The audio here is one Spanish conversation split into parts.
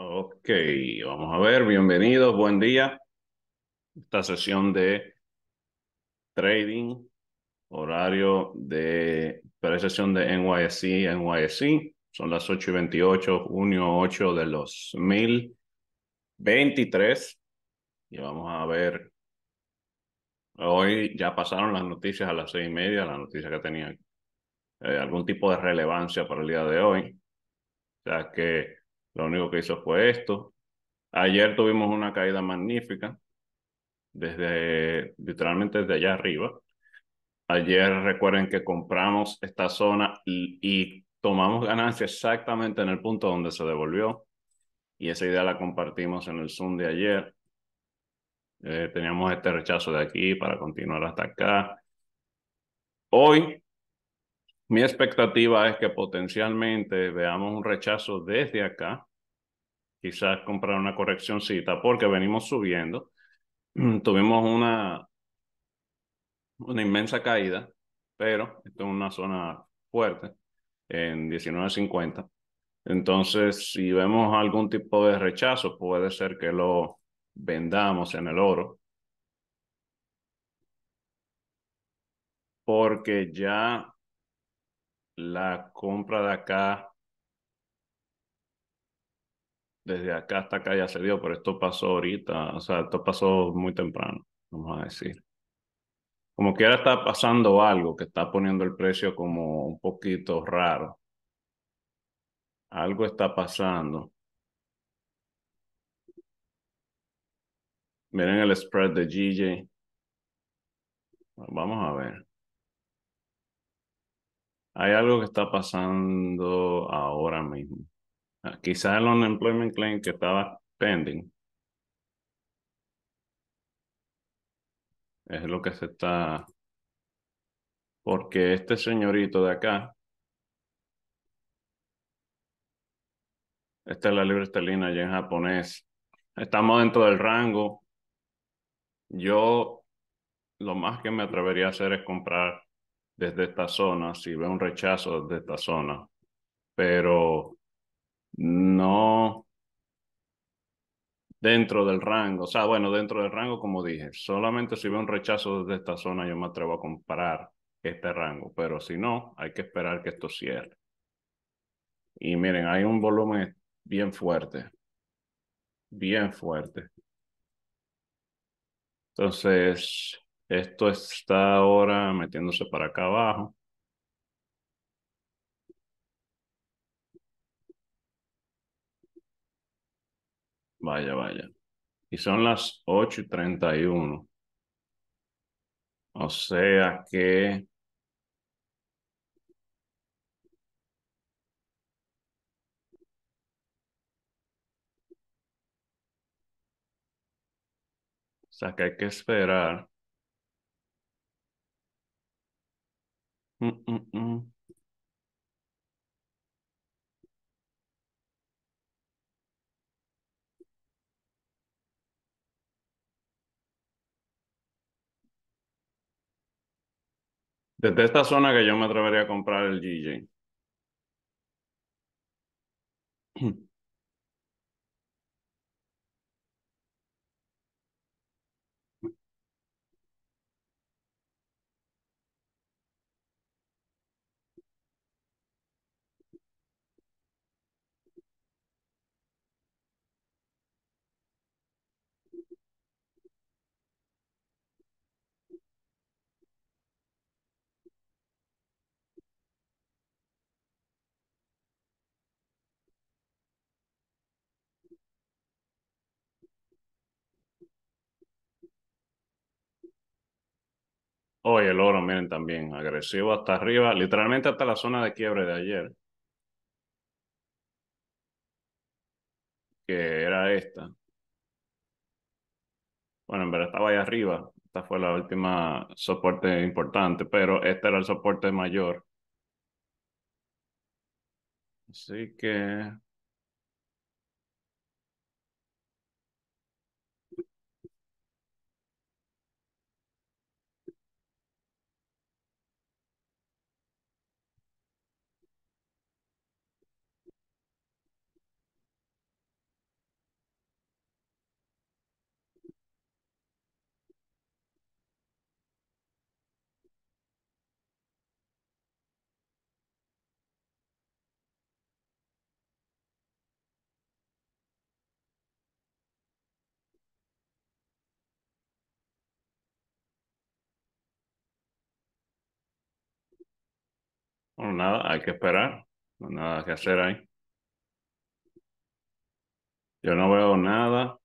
Ok, vamos a ver, bienvenidos, buen día. Esta sesión de trading, horario de pre-sesión de NYC, NYC. son las 8 y 28, junio 8 de los 2023. Y vamos a ver, hoy ya pasaron las noticias a las seis y media, las noticias que tenían eh, algún tipo de relevancia para el día de hoy. O sea que lo único que hizo fue esto. Ayer tuvimos una caída magnífica, desde literalmente desde allá arriba. Ayer recuerden que compramos esta zona y, tomamos ganancia exactamente en el punto donde se devolvió. Y esa idea la compartimos en el Zoom de ayer. Eh, teníamos este rechazo de aquí para continuar hasta acá. Hoy, mi expectativa es que potencialmente veamos un rechazo desde acá quizás comprar una correccióncita porque venimos subiendo. Tuvimos una, una inmensa caída, pero esto es una zona fuerte en 19.50. Entonces, si vemos algún tipo de rechazo, puede ser que lo vendamos en el oro. Porque ya la compra de acá desde acá hasta acá ya se dio, pero esto pasó ahorita, o sea, esto pasó muy temprano, vamos a decir. Como que ahora está pasando algo que está poniendo el precio como un poquito raro. Algo está pasando. Miren el spread de GJ. Vamos a ver. Hay algo que está pasando ahora mismo. Ah, Quizás el unemployment claim que estaba pending es lo que se está... Porque este señorito de acá, esta es la libre estelina ya en japonés, estamos dentro del rango. Yo lo más que me atrevería a hacer es comprar desde esta zona, si veo un rechazo desde esta zona, pero no dentro del rango, o sea, bueno, dentro del rango, como dije, solamente si veo un rechazo desde esta zona, yo me atrevo a comprar este rango, pero si no, hay que esperar que esto cierre. Y miren, hay un volumen bien fuerte, bien fuerte. Entonces, esto está ahora metiéndose para acá abajo. Vaya, vaya. Y son las 8 y 31. O sea que... O sea que hay que esperar. Mm -mm -mm. Desde esta zona que yo me atrevería a comprar el GJ. Oye, el oro, miren también, agresivo hasta arriba, literalmente hasta la zona de quiebre de ayer. Que era esta. Bueno, en verdad estaba ahí arriba. Esta fue la última soporte importante, pero este era el soporte mayor. Así que nada, hay que esperar. No, nada que hacer ahí. Yo no veo nada.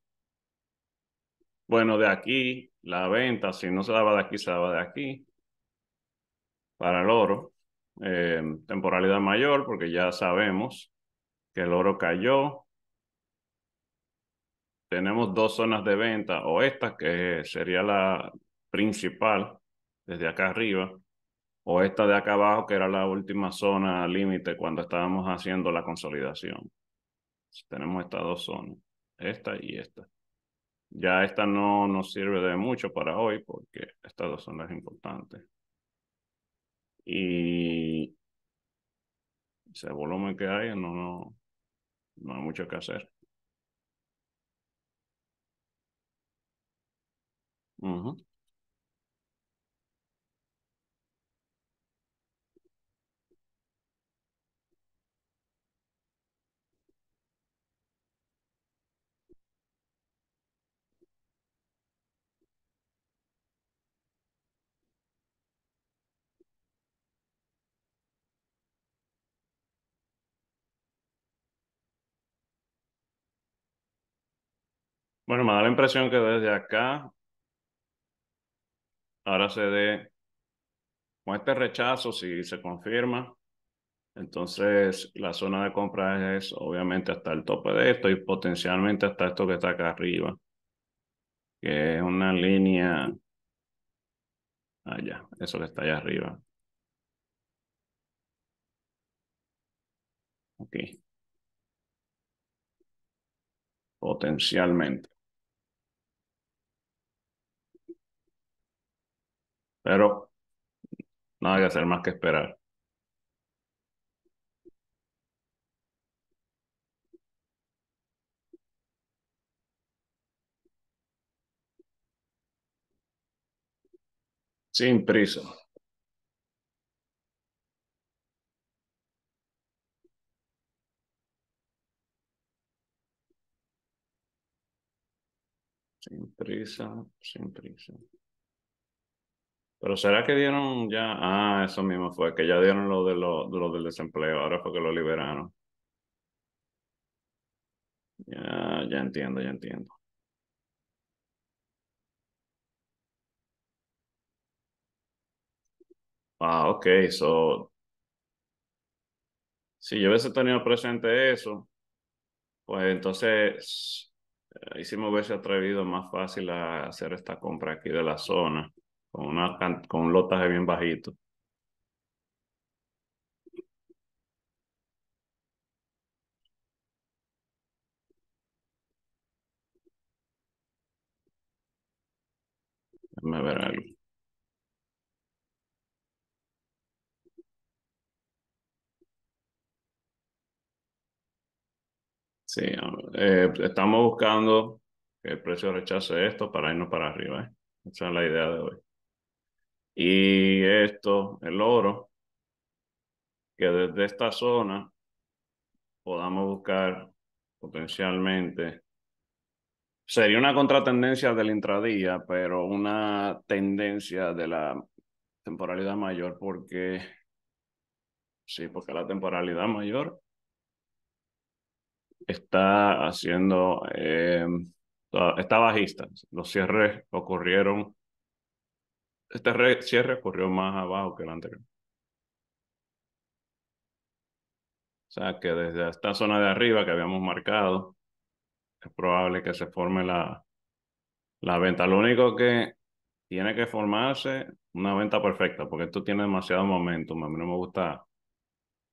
Bueno, de aquí, la venta, si no se daba de aquí, se daba de aquí. Para el oro, em, temporalidad mayor, porque ya sabemos que el oro cayó. Tenemos dos zonas de venta, o esta que sería la principal, desde acá arriba, o esta de acá abajo, que era la última zona límite cuando estábamos haciendo la consolidación. Tenemos estas dos zonas, esta y esta. Ya esta no nos sirve de mucho para hoy porque estas dos son importantes. Y ese volumen que hay no, no, hay mucho que hacer. mhm Bueno, me da la impresión que desde acá ahora se dé con este rechazo, si se confirma, entonces la zona de compra es obviamente hasta el tope de esto y potencialmente hasta esto que está acá arriba, que es una línea allá, eso que está allá arriba. Aquí. Potencialmente. Pero no hay que hacer más que esperar. Sin prisa. Sin prisa, sin prisa. Pero será que dieron ya, ah, eso mismo fue, que ya dieron lo, de lo, del desempleo, ahora fue que lo liberaron. Ya, ya entiendo, ya entiendo. Ah, ok, so, si yo hubiese tenido presente eso, pues entonces, hicimos eh, me hubiese atrevido más fácil a hacer esta compra aquí de la zona con, una, con un lotaje bien bajito. Déjame ver algo. Sí, eh, estamos buscando que el precio rechace esto para irnos para arriba. ¿eh? Esa es la idea de hoy. Y esto, el oro, que desde esta zona podamos buscar potencialmente. Sería una contratendencia del intradía, pero una tendencia de la temporalidad mayor porque sí, porque la temporalidad mayor está haciendo eh, está bajista. Los cierres ocurrieron este cierre ocurrió más abajo que el anterior. O sea que desde esta zona de arriba que habíamos marcado, es probable que se forme la, la venta. Lo único que tiene que formarse una venta perfecta, porque esto tiene demasiado momentum. A mí no me gusta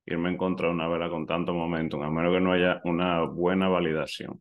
irme en contra de una vela con tanto momentum, a menos que no haya una buena validación.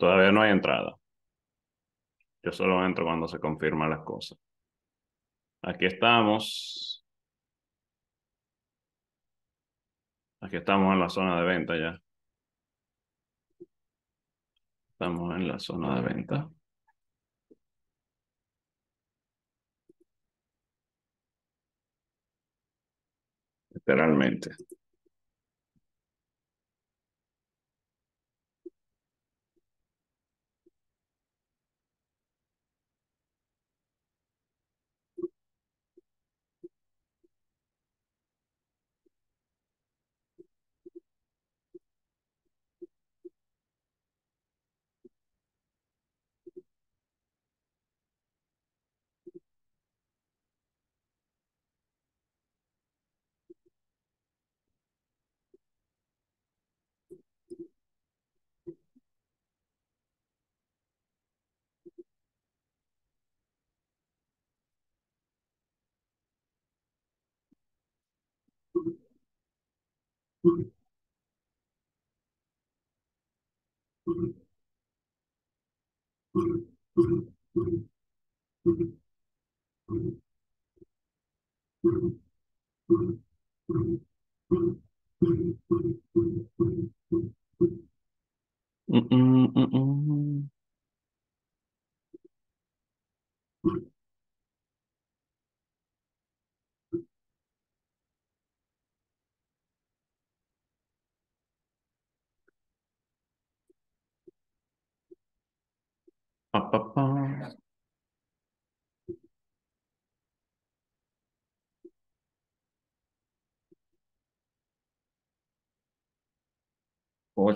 todavía no hay entrada. Yo solo entro cuando se confirman las cosas. Aquí estamos. Aquí estamos en la zona de venta ya. Estamos en la zona de venta. Literalmente. Thank you.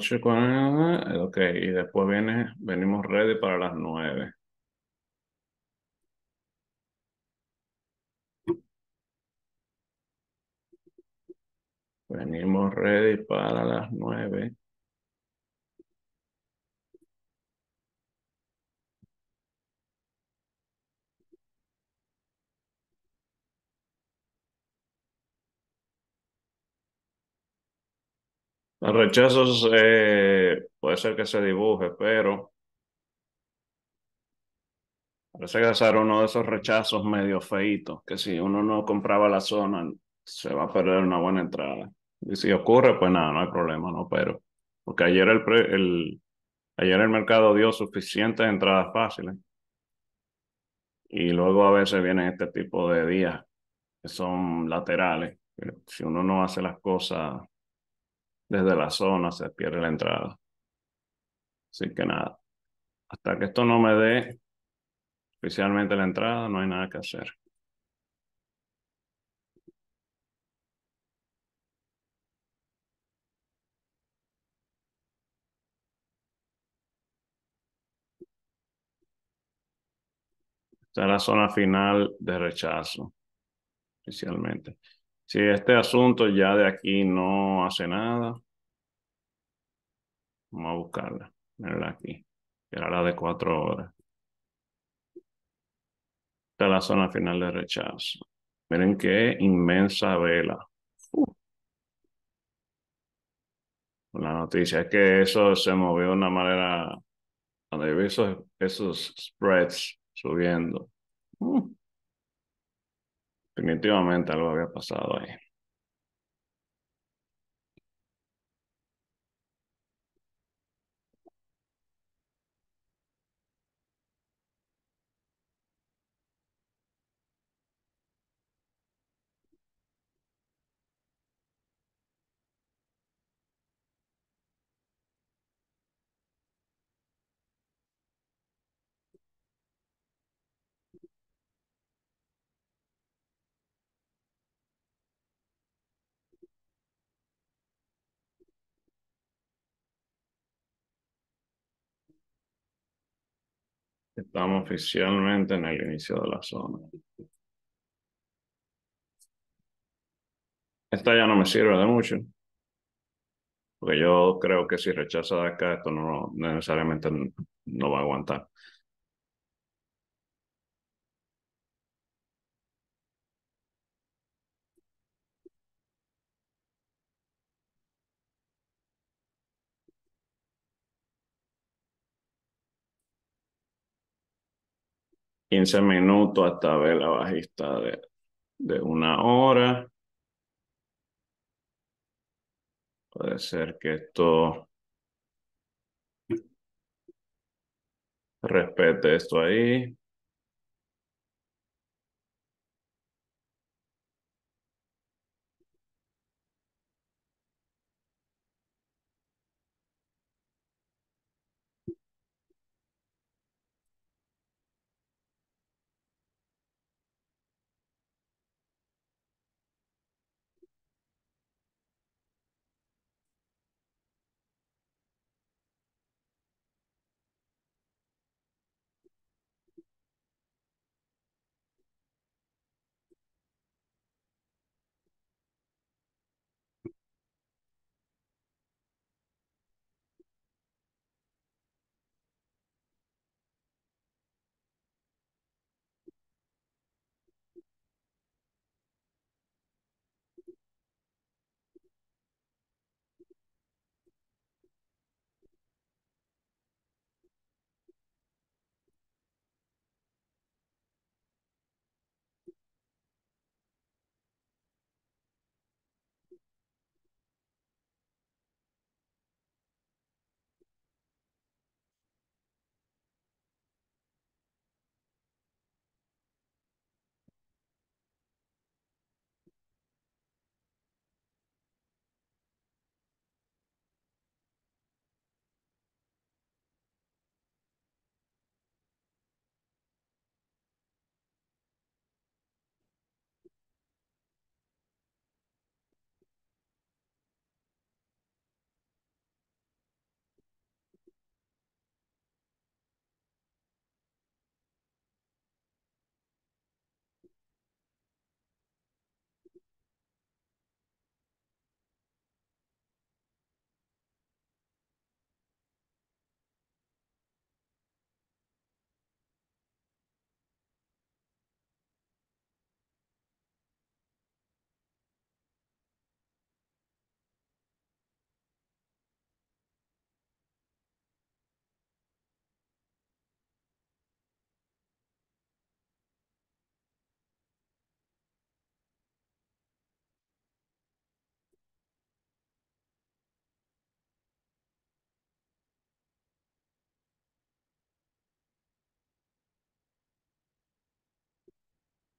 Eh, ok, y después viene, venimos ready para las nueve. Venimos ready para las nueve. rechazos eh, puede ser que se dibuje, pero parece que es uno de esos rechazos medio feitos, que si uno no compraba la zona, se va a perder una buena entrada. Y si ocurre, pues nada, no hay problema, no, pero. Porque ayer el, ayer el mercado dio suficientes entradas fáciles. Y luego a veces vienen este tipo de días que son laterales. Pero si uno no hace las cosas desde la zona se pierde la entrada. Así que nada, hasta que esto no me dé oficialmente la entrada, no hay nada que hacer. Esta es la zona final de rechazo, oficialmente. Si este asunto ya de aquí no hace nada, vamos a buscarla. Mirenla aquí. Era la de cuatro horas. Esta es la zona final de rechazo. Miren qué inmensa vela. La noticia es que eso se movió de una manera. Cuando yo vi esos, esos spreads subiendo. Definitivamente algo había pasado ahí. Estamos oficialmente en el inicio de la zona. Esta ya no me sirve de mucho. Porque yo creo que si rechaza de acá, esto no, necesariamente no va a aguantar. 15 minutos hasta ver la bajista de, de una hora. Puede ser que esto respete esto ahí.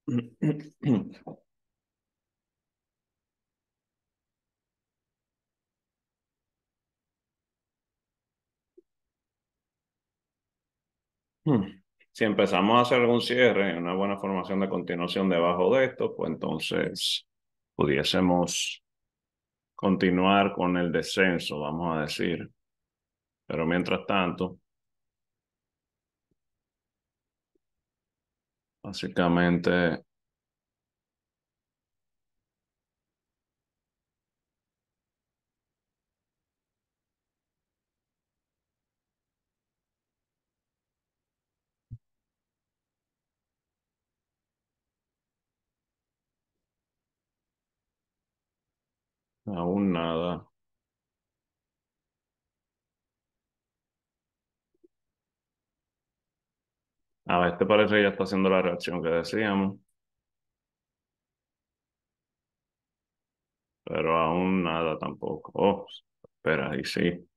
Si empezamos a hacer algún cierre, una buena formación de continuación debajo de esto, pues entonces pudiésemos continuar con el descenso, vamos a decir. Pero mientras tanto, Básicamente, aún nada. A ver, este parece que ya está haciendo la reacción que decíamos. Pero aún nada tampoco. Oh, espera, ahí sí.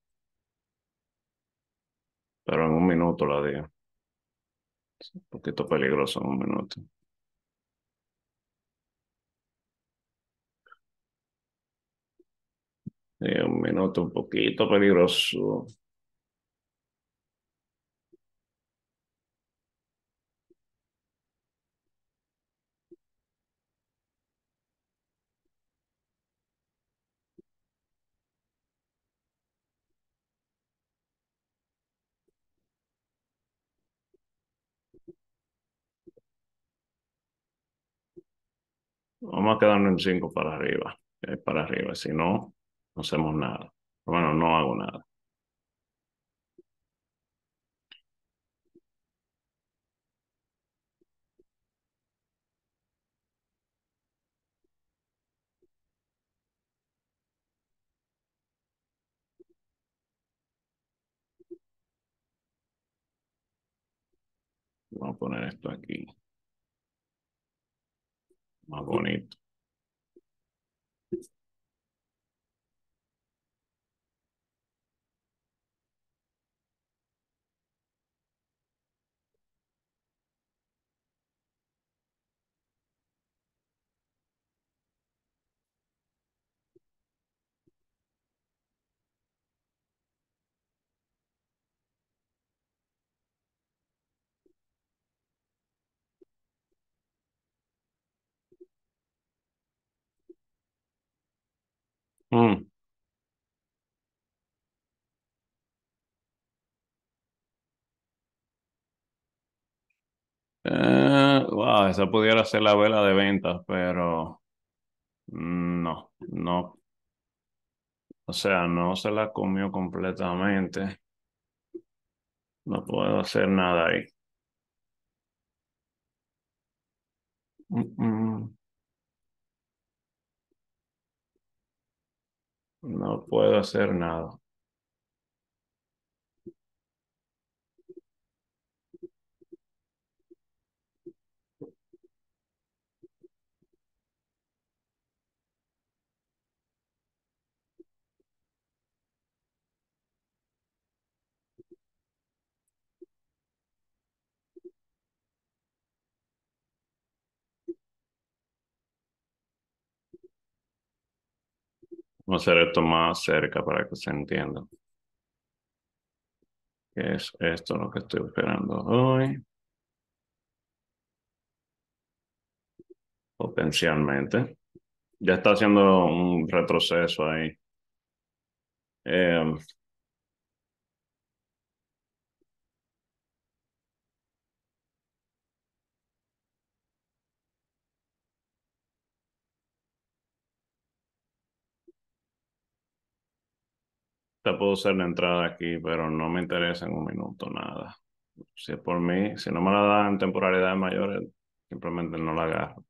Pero en un minuto la digo. un poquito peligroso en un minuto. Sí, un minuto un poquito peligroso. vamos a quedarnos en cinco para arriba, eh, para arriba, si no, no hacemos nada. Bueno, no hago nada. Vamos a poner esto aquí. Mas bonito. wow, eh, esa pudiera ser la vela de ventas, pero no, no. O sea, no se la comió completamente. No puedo hacer nada ahí. Mm, mm. No puedo hacer nada. Vamos a hacer esto más cerca para que se entienda. ¿Qué es esto lo que estoy esperando hoy? Potencialmente. Ya está haciendo un retroceso ahí. Eh, puedo hacer la entrada aquí, pero no me interesa en un minuto nada. Si es por mí, si no me la dan en temporalidades mayores, simplemente no la agarro.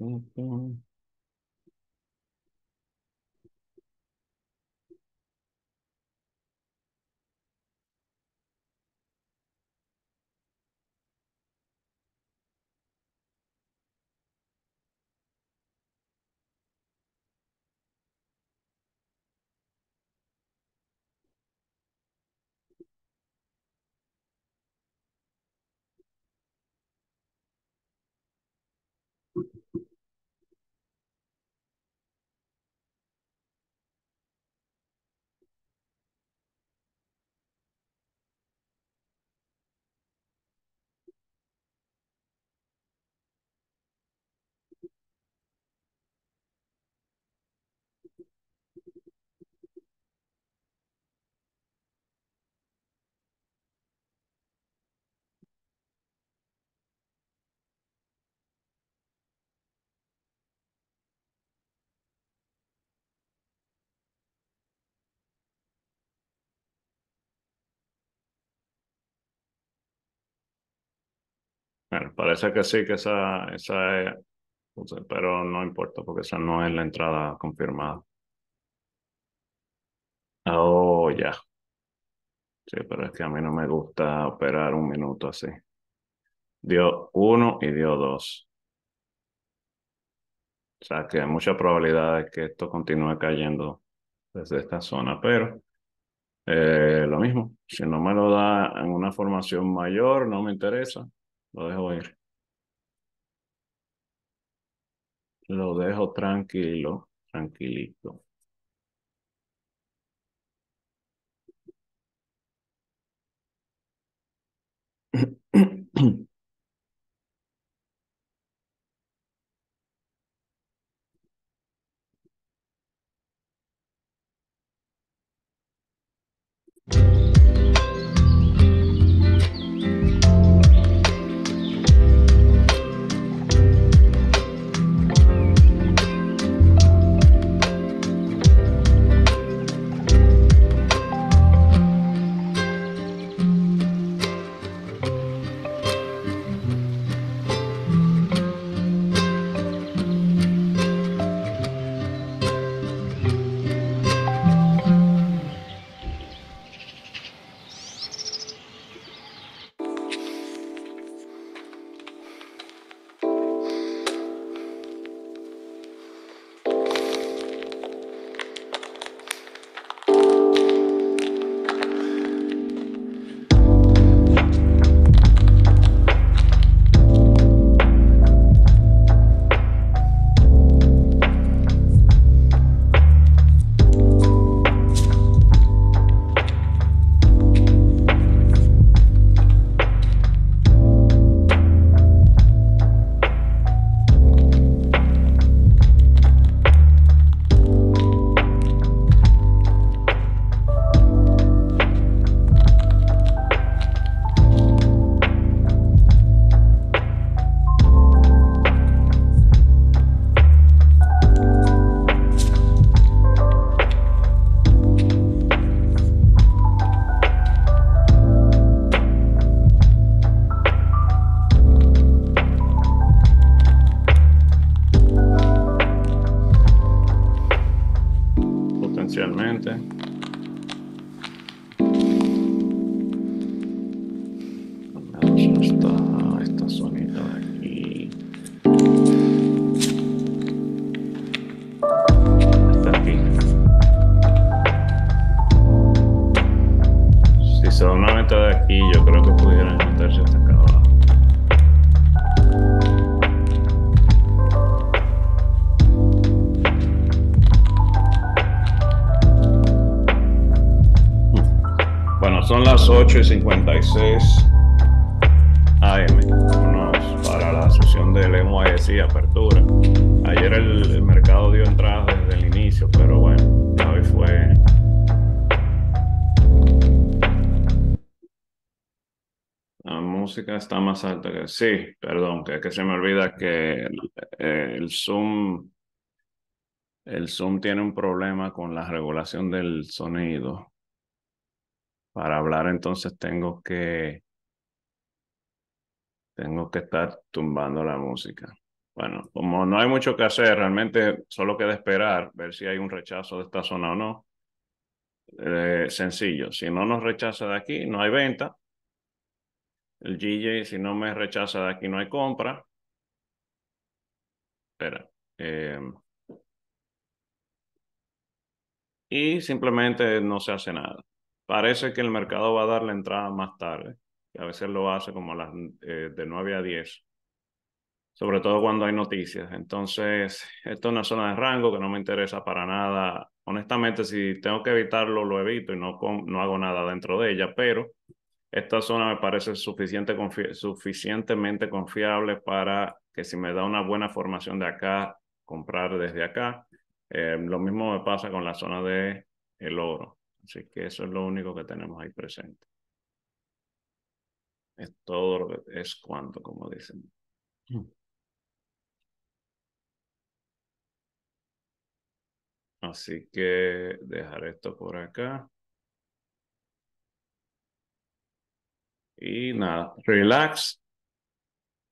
anything mm-hmm. Bueno, parece que sí, que esa, esa es, pero no importa porque esa no es la entrada confirmada. Oh, ya. Sí, pero es que a mí no me gusta operar un minuto así. Dio uno y dio dos. O sea que hay mucha probabilidad de que esto continúe cayendo desde esta zona, pero eh, lo mismo, si no me lo da en una formación mayor, no me interesa. Lo dejo ir. Lo dejo tranquilo, tranquilito. 8 y 56 AM. para la sesión del Lengua y apertura. Ayer el, mercado dio entrada desde el inicio, pero bueno, hoy fue. La música está más alta que. Sí, perdón, que, que se me olvida que eh, el Zoom. El Zoom tiene un problema con la regulación del sonido. Para hablar entonces tengo que tengo que estar tumbando la música. Bueno, como no hay mucho que hacer, realmente solo queda esperar, ver si hay un rechazo de esta zona o no. Eh, sencillo, si no nos rechaza de aquí, no hay venta. El GJ, si no me rechaza de aquí, no hay compra. Espera. Eh, y simplemente no se hace nada parece que el mercado va a dar la entrada más tarde. A veces lo hace como las eh, de 9 a 10, sobre todo cuando hay noticias. Entonces, esto es una zona de rango que no me interesa para nada. Honestamente, si tengo que evitarlo, lo evito y no, no hago nada dentro de ella, pero esta zona me parece suficiente, suficientemente confiable para que si me da una buena formación de acá, comprar desde acá. Eh, lo mismo me pasa con la zona de el oro. Así que eso es lo único que tenemos ahí presente. Es todo, es cuanto, como dicen. Así que dejar esto por acá. Y nada, relax,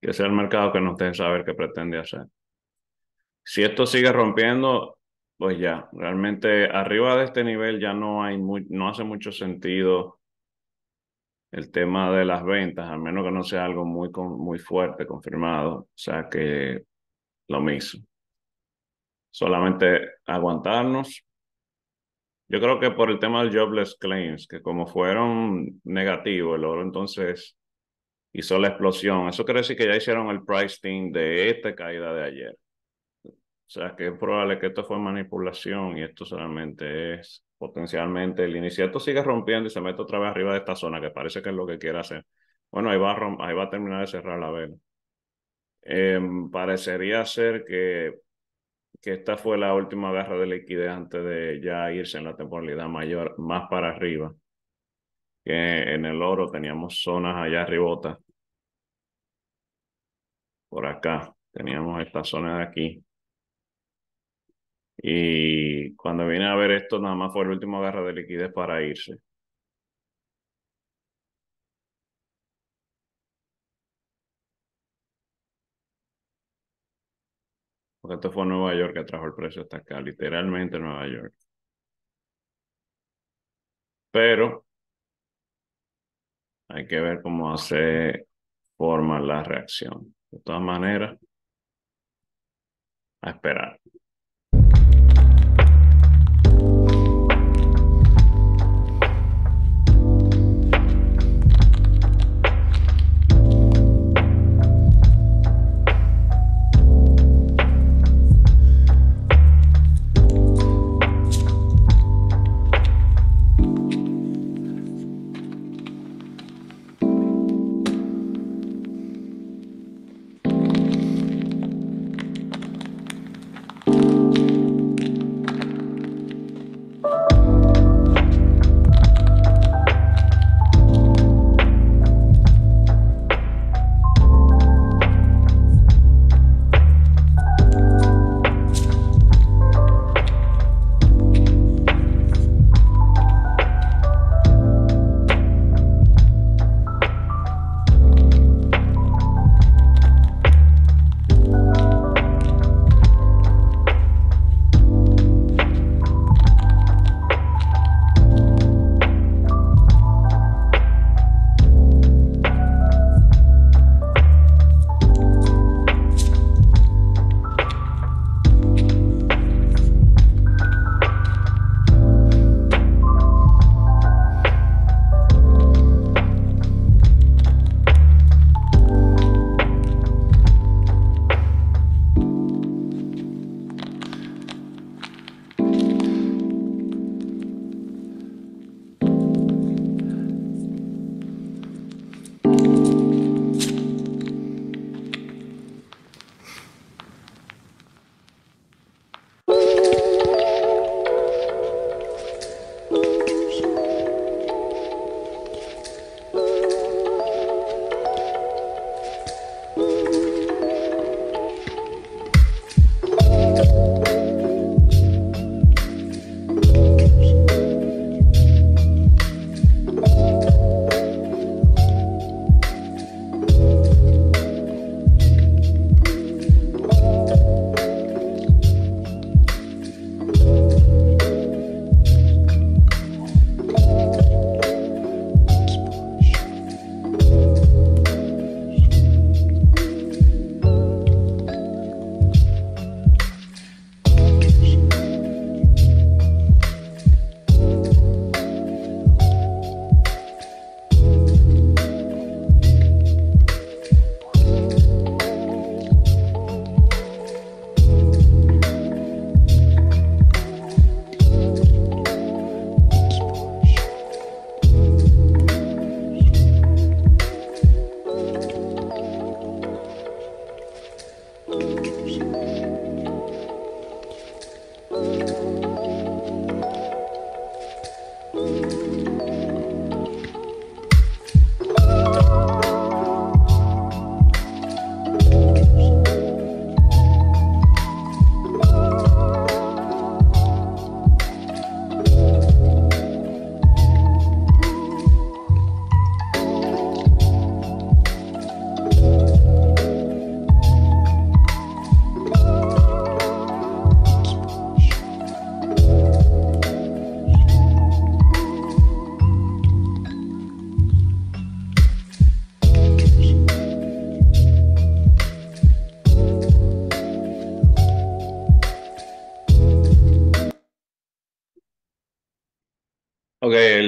que sea el mercado que nos deje saber qué pretende hacer. Si esto sigue rompiendo pues ya, realmente arriba de este nivel ya no hay muy, no hace mucho sentido el tema de las ventas, al menos que no sea algo muy, muy fuerte, confirmado. O sea que lo mismo. Solamente aguantarnos. Yo creo que por el tema del jobless claims, que como fueron negativos, el oro entonces hizo la explosión. Eso quiere decir que ya hicieron el pricing de esta caída de ayer. O sea, que es probable que esto fue manipulación y esto solamente es potencialmente el inicio. Esto sigue rompiendo y se mete otra vez arriba de esta zona, que parece que es lo que quiere hacer. Bueno, ahí va a, ahí va a terminar de cerrar la vela. Em, parecería ser que, que esta fue la última garra de liquidez antes de ya irse en la temporalidad mayor, más para arriba. Que en el oro teníamos zonas allá arriba. Por acá teníamos esta zona de aquí y cuando vine a ver esto, nada más fue el último agarre de liquidez para irse. Porque esto fue Nueva York que trajo el precio hasta acá, literalmente Nueva York. Pero hay que ver cómo hace forma la reacción. De todas maneras, a esperar.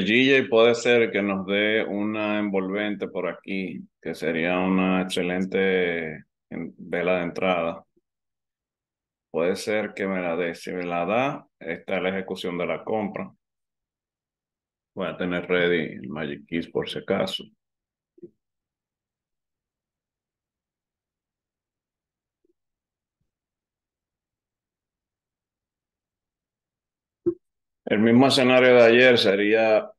el puede ser que nos dé una envolvente por aquí, que sería una excelente vela de entrada. Puede ser que me la dé. Si me la da, está la ejecución de la compra. Voy a tener ready el Magic Keys por si acaso. El mismo escenario de ayer sería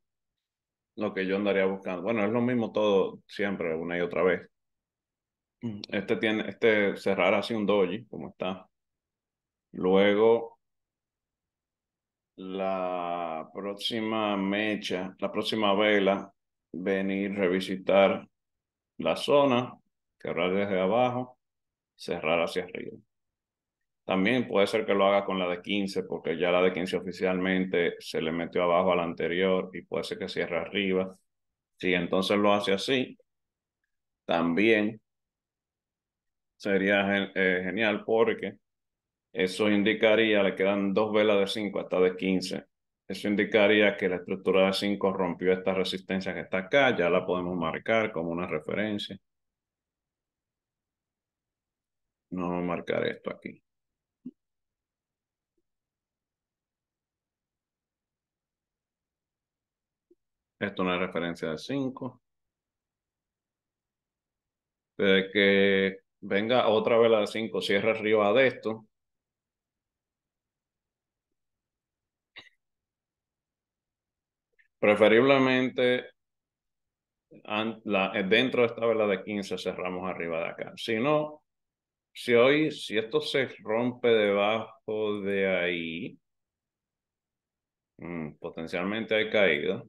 lo que yo andaría buscando. Bueno, es lo mismo todo siempre, una y otra vez. Este tiene, este cerrar así un doji, como está. Luego, la próxima mecha, la próxima vela, venir revisitar la zona, cerrar desde abajo, cerrar hacia arriba. También puede ser que lo haga con la de 15, porque ya la de 15 oficialmente se le metió abajo a la anterior y puede ser que cierre arriba. Si entonces lo hace así, también sería eh, genial porque eso indicaría, le quedan dos velas de 5 hasta de 15. Eso indicaría que la estructura de 5 rompió esta resistencia que está acá, ya la podemos marcar como una referencia. No marcar esto aquí. Esto es una referencia de 5. de que venga otra vela de 5, cierra arriba de esto. Preferiblemente eh, dentro de esta vela de 15 cerramos arriba de acá. Si no, si hoy, si esto se rompe debajo de ahí, mm, potencialmente hay caída.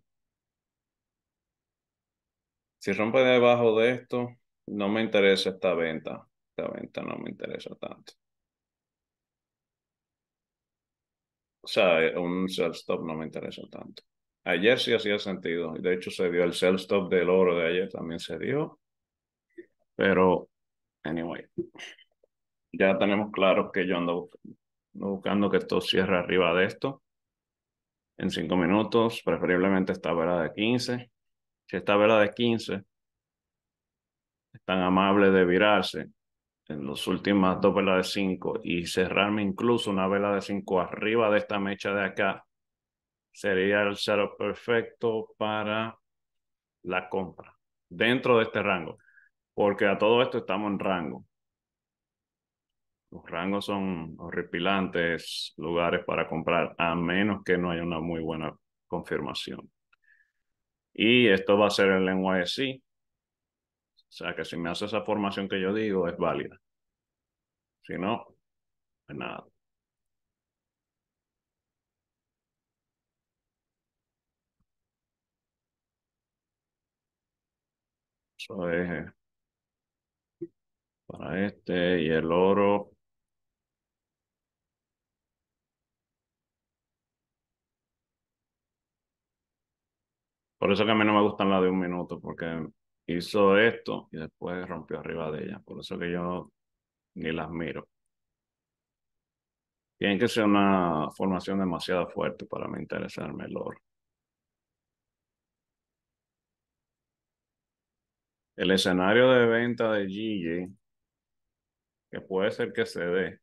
Si rompe debajo de esto, no me interesa esta venta. Esta venta no me interesa tanto. O sea, un sell stop no me interesa tanto. Ayer sí hacía sentido. De hecho, se dio el sell stop del oro de ayer, también se dio. Pero, anyway, ya tenemos claro que yo ando buscando que esto cierre arriba de esto. En 5 minutos, preferiblemente esta vela de 15. Si esta vela de 15 es tan amable de virarse en las últimas dos velas de 5 y cerrarme incluso una vela de 5 arriba de esta mecha de acá, sería el cero perfecto para la compra dentro de este rango, porque a todo esto estamos en rango. Los rangos son horripilantes lugares para comprar, a menos que no haya una muy buena confirmación. Y esto va a ser el sí. O sea que si me hace esa formación que yo digo, es válida. Si no, pues nada. Eso es eh, para este y el oro Por eso que a mí no me gustan las de un minuto, porque hizo esto y después rompió arriba de ella. Por eso que yo ni las miro. Tiene que ser una formación demasiado fuerte para me interesarme el oro. El escenario de venta de Gigi, que puede ser que se dé,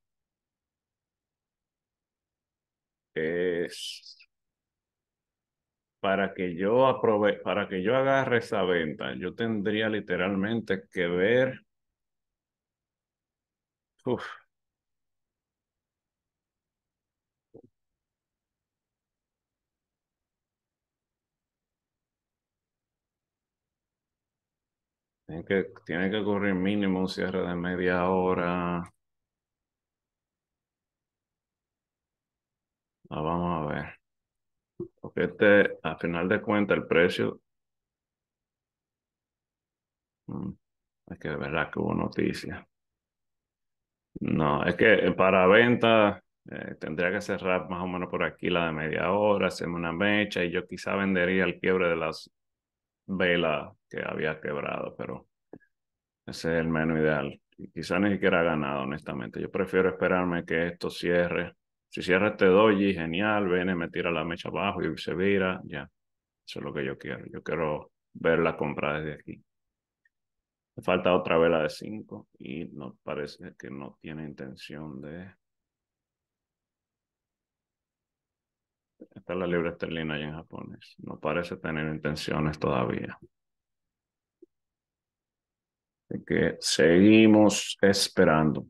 es para que yo para que yo agarre esa venta, yo tendría literalmente que ver uf, Tiene que, tiene que ocurrir mínimo un cierre de media hora. Ah, vamos a ver. Porque este, a final de cuentas, el precio. Es mm, que de verdad que hubo noticias. No, es que eh, para venta eh, tendría que cerrar más o menos por aquí la de media hora, hacerme una mecha y yo quizá vendería el quiebre de las velas que había quebrado, pero ese es el menos ideal. Y quizá ni siquiera ha ganado, honestamente. Yo prefiero esperarme que esto cierre si cierra este doji, genial, viene, me tira la mecha abajo y se vira, ya. Eso es lo que yo quiero. Yo quiero ver la compra desde aquí. Me falta otra vela de 5 y no parece que no tiene intención de... es la libra esterlina allá en japonés. No parece tener intenciones todavía. Así que seguimos esperando.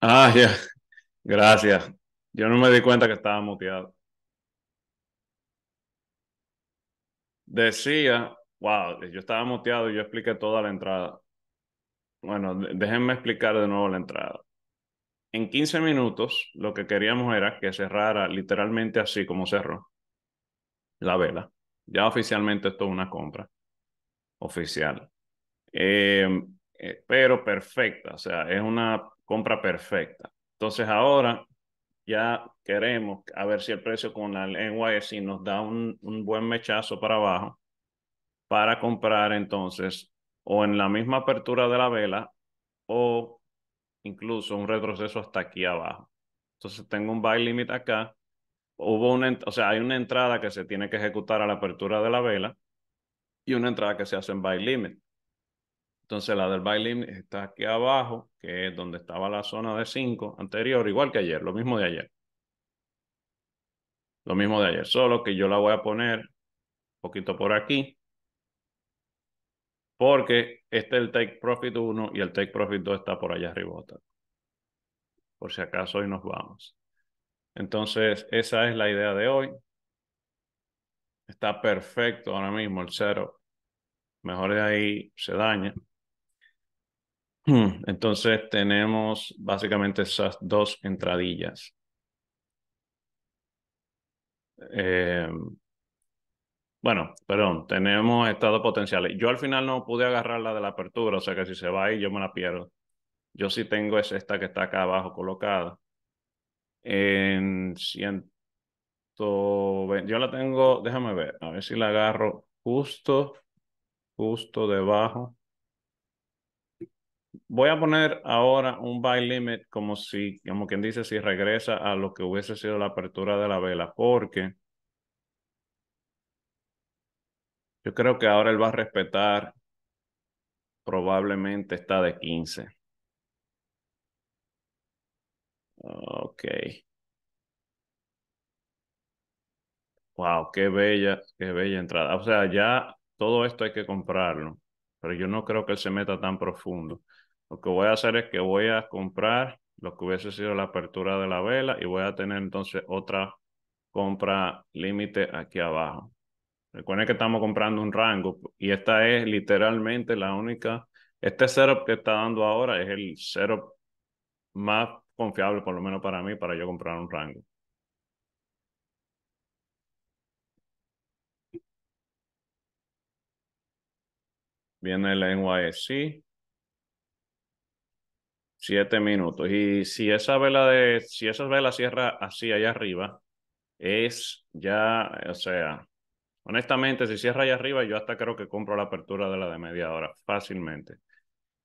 Ah, ya. Gracias. Yo no me di cuenta que estaba muteado. Decía, wow, yo estaba muteado y yo expliqué toda la entrada. Bueno, déjenme explicar de nuevo la entrada. En 15 minutos lo que queríamos era que cerrara literalmente así como cerró la vela. Ya oficialmente esto es una compra oficial. Eh, eh, pero perfecta, o sea, es una compra perfecta. Entonces ahora ya queremos a ver si el precio con la NYSE nos da un, buen mechazo para abajo para comprar entonces o en la misma apertura de la vela o incluso un retroceso hasta aquí abajo. Entonces tengo un buy limit acá. o sea, hay una entrada que se tiene que ejecutar a la apertura de la vela y una entrada que se hace en buy limit. Entonces la del buy limit está aquí abajo, que es donde estaba la zona de 5 anterior, igual que ayer, lo mismo de ayer. Lo mismo de ayer, solo que yo la voy a poner un poquito por aquí, porque este es el take profit 1 y el take profit 2 está por allá arriba. Por si acaso hoy nos vamos. Entonces, esa es la idea de hoy. Está perfecto ahora mismo el cero. Mejor de ahí se daña. Hmm, entonces tenemos básicamente esas dos entradillas. Eh, bueno, perdón, tenemos estado potenciales. Yo al final no pude agarrar la de la apertura, o sea que si se va ahí yo me la pierdo. Yo sí tengo es esta que está acá abajo colocada. En yo la tengo, déjame ver, a ver si la agarro justo, justo debajo. Voy a poner ahora un buy limit como si, como quien dice, si regresa a lo que hubiese sido la apertura de la vela, porque yo creo que ahora él va a respetar, probablemente está de 15. Ok. Wow, qué bella, qué bella entrada. O sea, ya todo esto hay que comprarlo, pero yo no creo que él se meta tan profundo. Lo que voy a hacer es que voy a comprar lo que hubiese sido la apertura de la vela y voy a tener entonces otra compra límite aquí abajo. Recuerden que estamos comprando un rango y esta es literalmente la única, este setup que está dando ahora es el setup más confiable, por lo menos para mí, para yo comprar un rango. Viene el NYSE. Siete minutos. Y si esa vela de, si esa vela cierra así allá arriba, es ya, o sea, honestamente, si cierra allá arriba, yo hasta creo que compro la apertura de la de media hora fácilmente,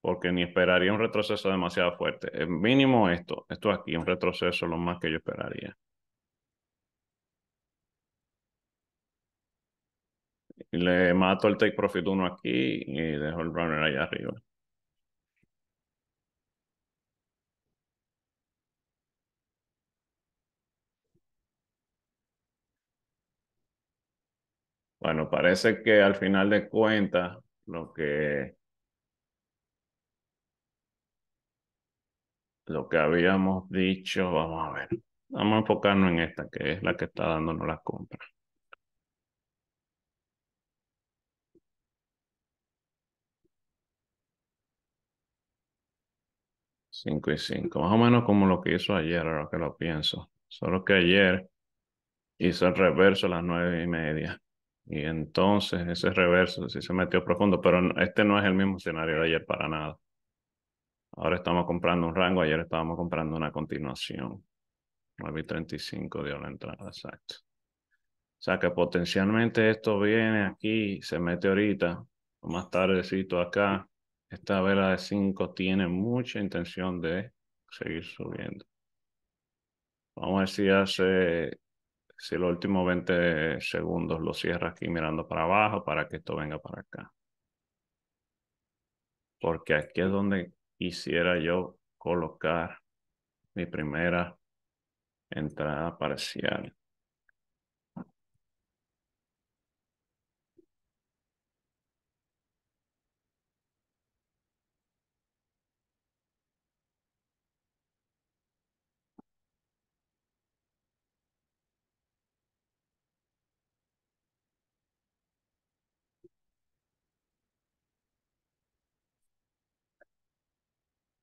porque ni esperaría un retroceso demasiado fuerte. Eh, mínimo esto, esto aquí, un retroceso lo más que yo esperaría. Le mato el take profit uno aquí y dejo el runner allá arriba. Bueno, parece que al final de cuentas, lo que, lo que habíamos dicho, vamos a ver, vamos a enfocarnos en esta, que es la que está dándonos las compras. Cinco y cinco, más o menos como lo que hizo ayer, ahora que lo pienso. Solo que ayer hizo el reverso a las nueve y media. Y entonces ese reverso si se metió profundo, pero este no es el mismo escenario de ayer para nada. Ahora estamos comprando un rango, ayer estábamos comprando una continuación. 9 y 35 dio la entrada, exacto. O sea que potencialmente esto viene aquí, se mete ahorita, o más tardecito acá. Esta vela de 5 tiene mucha intención de seguir subiendo. Vamos a ver si hace si los últimos 20 segundos lo cierra aquí mirando para abajo para que esto venga para acá. Porque aquí es donde quisiera yo colocar mi primera entrada parcial.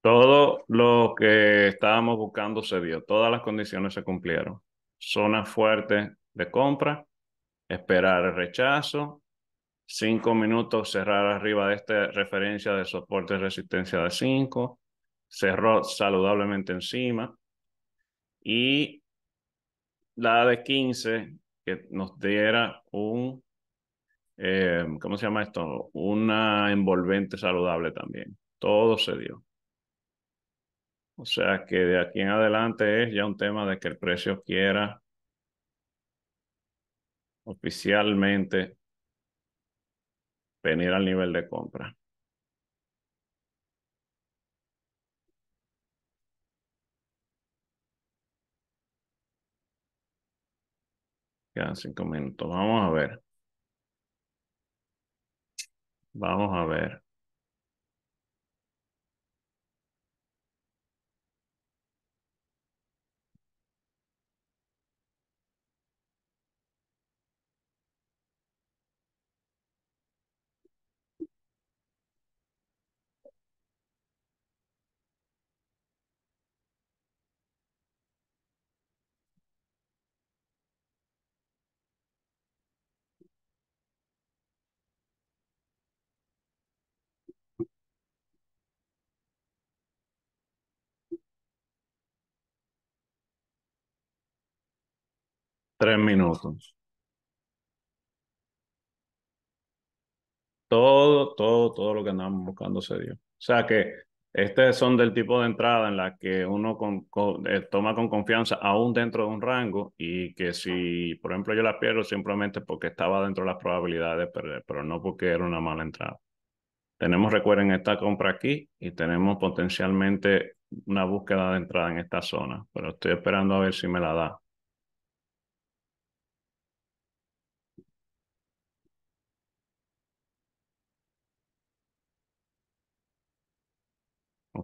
Todo lo que estábamos buscando se dio, todas las condiciones se cumplieron. Zona fuerte de compra, esperar el rechazo, cinco minutos cerrar arriba de esta referencia de soporte y resistencia de cinco. cerró saludablemente encima y la de 15 que nos diera un, eh, ¿cómo se llama esto? Una envolvente saludable también. Todo se dio. O sea que de aquí en adelante es ya un tema de que el precio quiera oficialmente venir al nivel de compra. Quedan cinco minutos. Vamos a ver. Vamos a ver. Tres minutos. Todo, todo, todo lo que andamos buscando se dio. O sea que este son del tipo de entrada en la que uno eh, toma con confianza aún dentro de un rango y que si, por ejemplo, yo la pierdo simplemente porque estaba dentro de las probabilidades de perder, pero no porque era una mala entrada. Tenemos, recuerden, esta compra aquí y tenemos potencialmente una búsqueda de entrada en esta zona, pero estoy esperando a ver si me la da.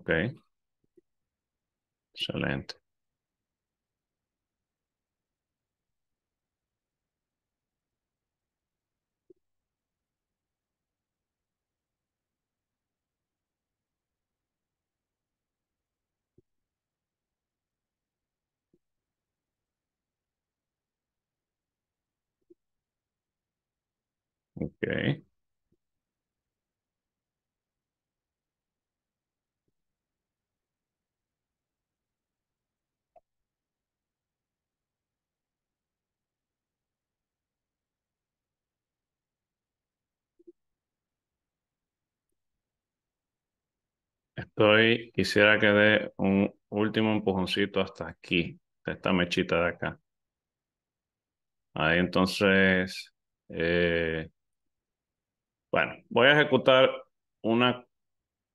Ok. Excellent. Okay. Estoy, quisiera que dé un último empujoncito hasta aquí, hasta esta mechita de acá. Ahí entonces, eh, bueno, voy a ejecutar una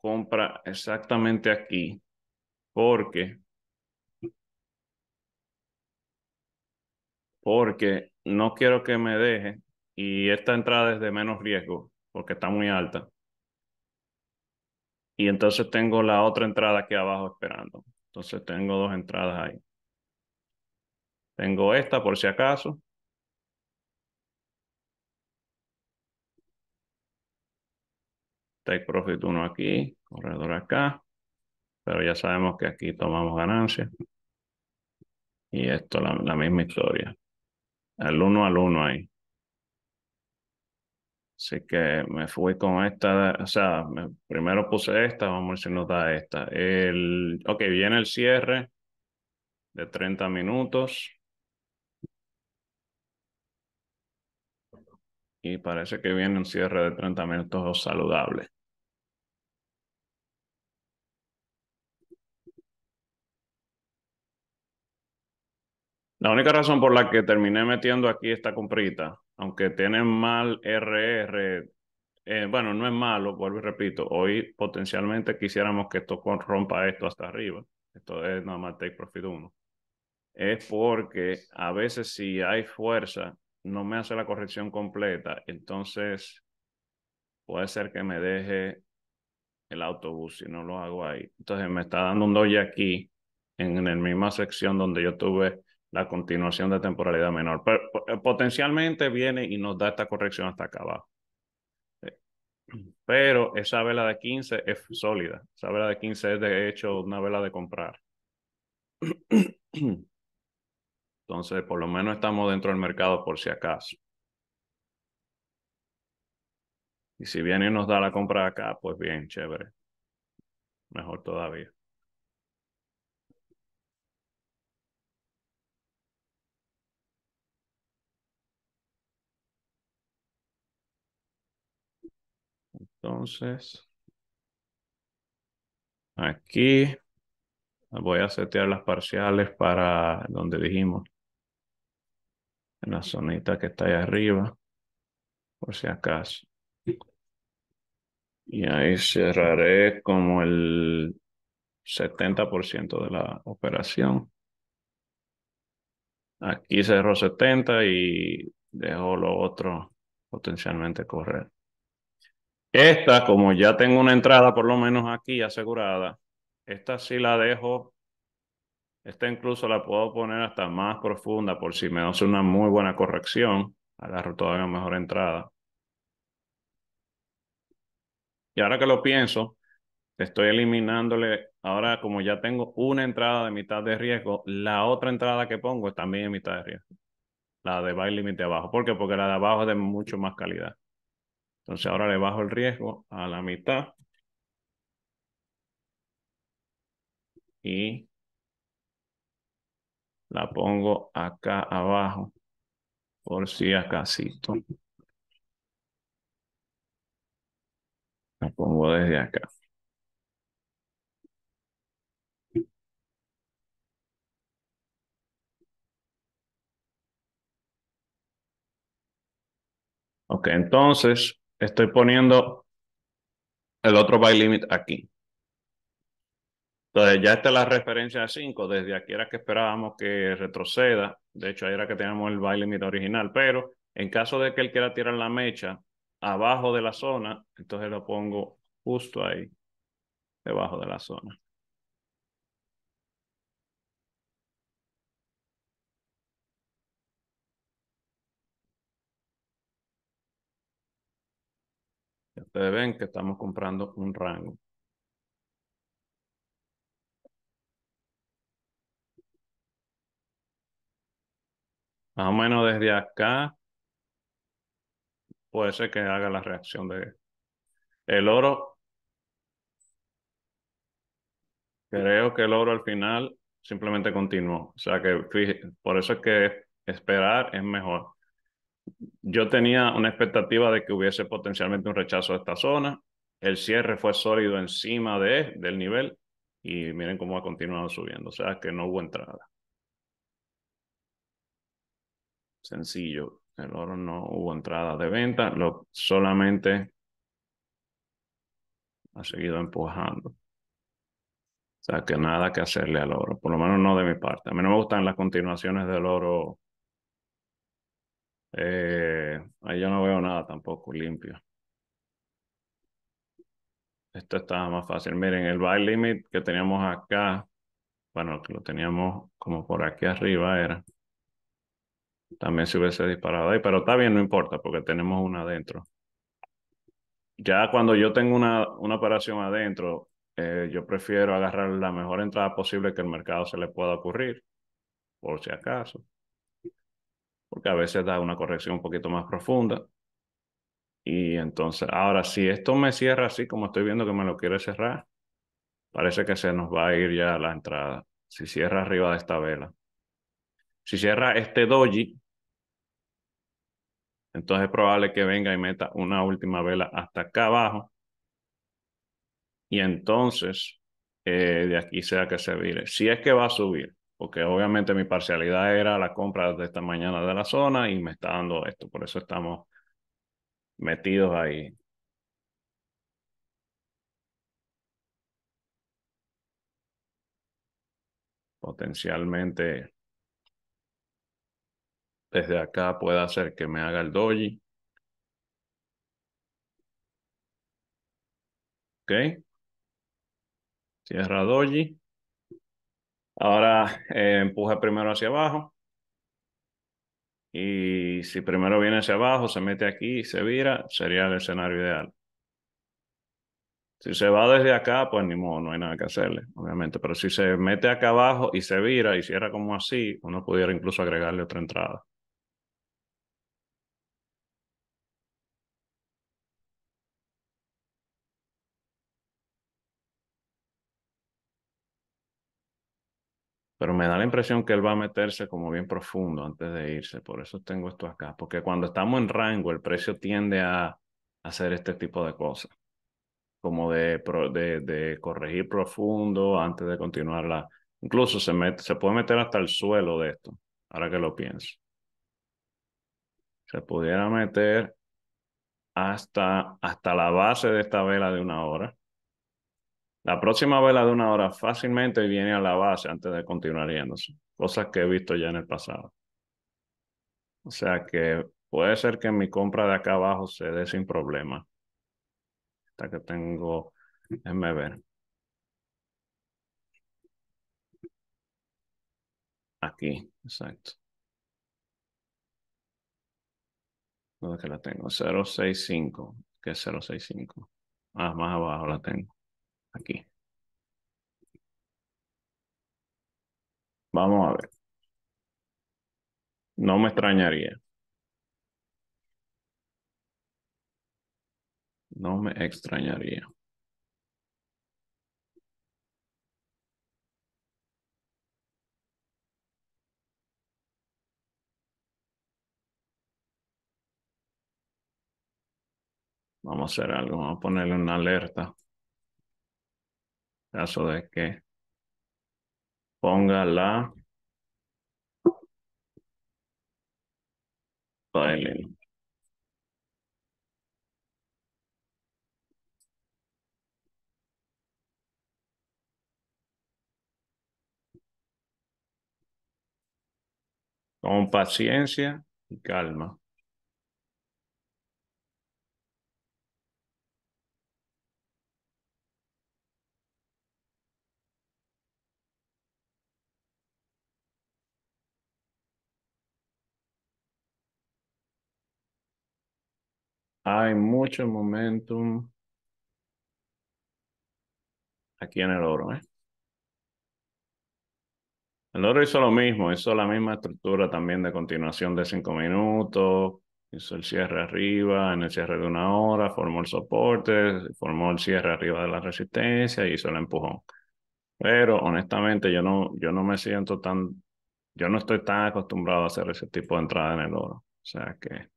compra exactamente aquí porque porque no quiero que me deje y esta entrada es de menos riesgo porque está muy alta. Y entonces tengo la otra entrada aquí abajo esperando. Entonces tengo dos entradas ahí. Tengo esta por si acaso. Take profit uno aquí, corredor acá. Pero ya sabemos que aquí tomamos ganancias. Y esto la, la misma historia. Al 1 al 1 ahí. Así que me fui con esta, o sea, primero puse esta, vamos a ver si nos da esta. El, ok, viene el cierre de 30 minutos. Y parece que viene un cierre de 30 minutos saludable. La única razón por la que terminé metiendo aquí esta comprita aunque tienen mal RR, eh, bueno, no es malo, vuelvo y repito, hoy potencialmente quisiéramos que esto rompa esto hasta arriba. Esto es nada más Take Profit 1. Es porque a veces si hay fuerza, no me hace la corrección completa, entonces puede ser que me deje el autobús si no lo hago ahí. Entonces me está dando un doy aquí en, en la misma sección donde yo tuve la continuación de temporalidad menor. Pero, eh, potencialmente viene y nos da esta corrección hasta acá abajo. Eh, pero esa vela de 15 es sólida. Esa vela de 15 es de hecho una vela de comprar. Entonces, por lo menos estamos dentro del mercado por si acaso. Y si viene y nos da la compra acá, pues bien, chévere. Mejor todavía. Entonces, aquí voy a setear las parciales para donde dijimos, en la zonita que está ahí arriba, por si acaso. Y ahí cerraré como el 70% de la operación. Aquí cerró 70 y dejo lo otro potencialmente correr. Esta, como ya tengo una entrada por lo menos aquí asegurada, esta sí la dejo, esta incluso la puedo poner hasta más profunda por si me hace una muy buena corrección, agarro todavía mejor entrada. Y ahora que lo pienso, estoy eliminándole, ahora como ya tengo una entrada de mitad de riesgo, la otra entrada que pongo es también en mitad de riesgo, la de buy limit abajo. ¿Por qué? Porque la de abajo es de mucho más calidad. Entonces ahora le bajo el riesgo a la mitad. Y la pongo acá abajo por si acasito. La pongo desde acá. Ok, entonces estoy poniendo el otro by limit aquí. Entonces ya está la referencia de 5, desde aquí era que esperábamos que retroceda, de hecho ahí era que teníamos el by limit original, pero en caso de que él quiera tirar la mecha abajo de la zona, entonces lo pongo justo ahí, debajo de la zona. Ustedes ven que estamos comprando un rango. Más o menos desde acá puede ser que haga la reacción de el oro. Creo que el oro al final simplemente continuó. O sea que por eso es que esperar es mejor yo tenía una expectativa de que hubiese potencialmente un rechazo a esta zona. El cierre fue sólido encima de, del nivel y miren cómo ha continuado subiendo. O sea, que no hubo entrada. Sencillo. El oro no hubo entrada de venta, lo, solamente ha seguido empujando. O sea, que nada que hacerle al oro, por lo menos no de mi parte. A mí no me gustan las continuaciones del oro eh, ahí yo no veo nada tampoco limpio. Esto está más fácil. Miren, el buy limit que teníamos acá, bueno, que lo teníamos como por aquí arriba era. También se hubiese disparado ahí, pero está bien, no importa, porque tenemos una adentro. Ya cuando yo tengo una, una operación adentro, eh, yo prefiero agarrar la mejor entrada posible que el mercado se le pueda ocurrir, por si acaso porque a veces da una corrección un poquito más profunda. Y entonces, ahora si esto me cierra así como estoy viendo que me lo quiere cerrar, parece que se nos va a ir ya la entrada. Si cierra arriba de esta vela. Si cierra este doji, entonces es probable que venga y meta una última vela hasta acá abajo. Y entonces eh, de aquí sea que se vire. Si es que va a subir porque obviamente mi parcialidad era la compra de esta mañana de la zona y me está dando esto, por eso estamos metidos ahí. Potencialmente desde acá puede hacer que me haga el doji. Ok. Cierra doji. Ahora eh, empuja primero hacia abajo. Y si primero viene hacia abajo, se mete aquí y se vira, sería el escenario ideal. Si se va desde acá, pues ni modo, no hay nada que hacerle, obviamente. Pero si se mete acá abajo y se vira y cierra como así, uno pudiera incluso agregarle otra entrada. pero me da la impresión que él va a meterse como bien profundo antes de irse. Por eso tengo esto acá, porque cuando estamos en rango, el precio tiende a hacer este tipo de cosas, como de, corregir profundo antes de continuar Incluso se, se puede meter hasta el suelo de esto, ahora que lo pienso. Se pudiera meter hasta, hasta la base de esta vela de una hora la próxima vela de una hora fácilmente viene a la base antes de continuar yéndose, cosas que he visto ya en el pasado. O sea que puede ser que mi compra de acá abajo se dé sin problema. Esta que tengo, déjenme ver. Aquí, exacto. ¿Dónde que la tengo? 065. ¿Qué es 065? Ah, más abajo la tengo. Aquí. Vamos a ver. No me extrañaría. No me extrañaría. Vamos a hacer algo, vamos a ponerle una alerta caso de que ponga la Con paciencia y calma. Hay mucho momentum aquí en el oro. ¿eh? El oro hizo lo mismo, hizo la misma estructura también de continuación de cinco minutos, hizo el cierre arriba, en el cierre de una hora, formó el soporte, formó el cierre arriba de la resistencia y hizo el empujón. Pero honestamente yo no, yo no me siento tan, yo no estoy tan acostumbrado a hacer ese tipo de entrada en el oro. O sea que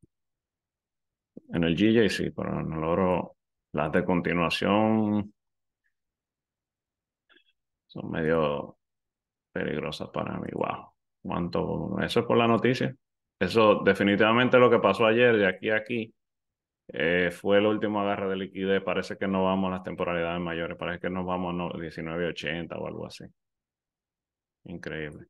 en el GJ sí, pero en el oro las de continuación son medio peligrosas para mí. Wow, cuánto. Eso es por la noticia. Eso definitivamente lo que pasó ayer de aquí a aquí eh, fue el último agarre de liquidez. Parece que no vamos a las temporalidades mayores, parece que nos vamos a 19.80 o algo así. Increíble.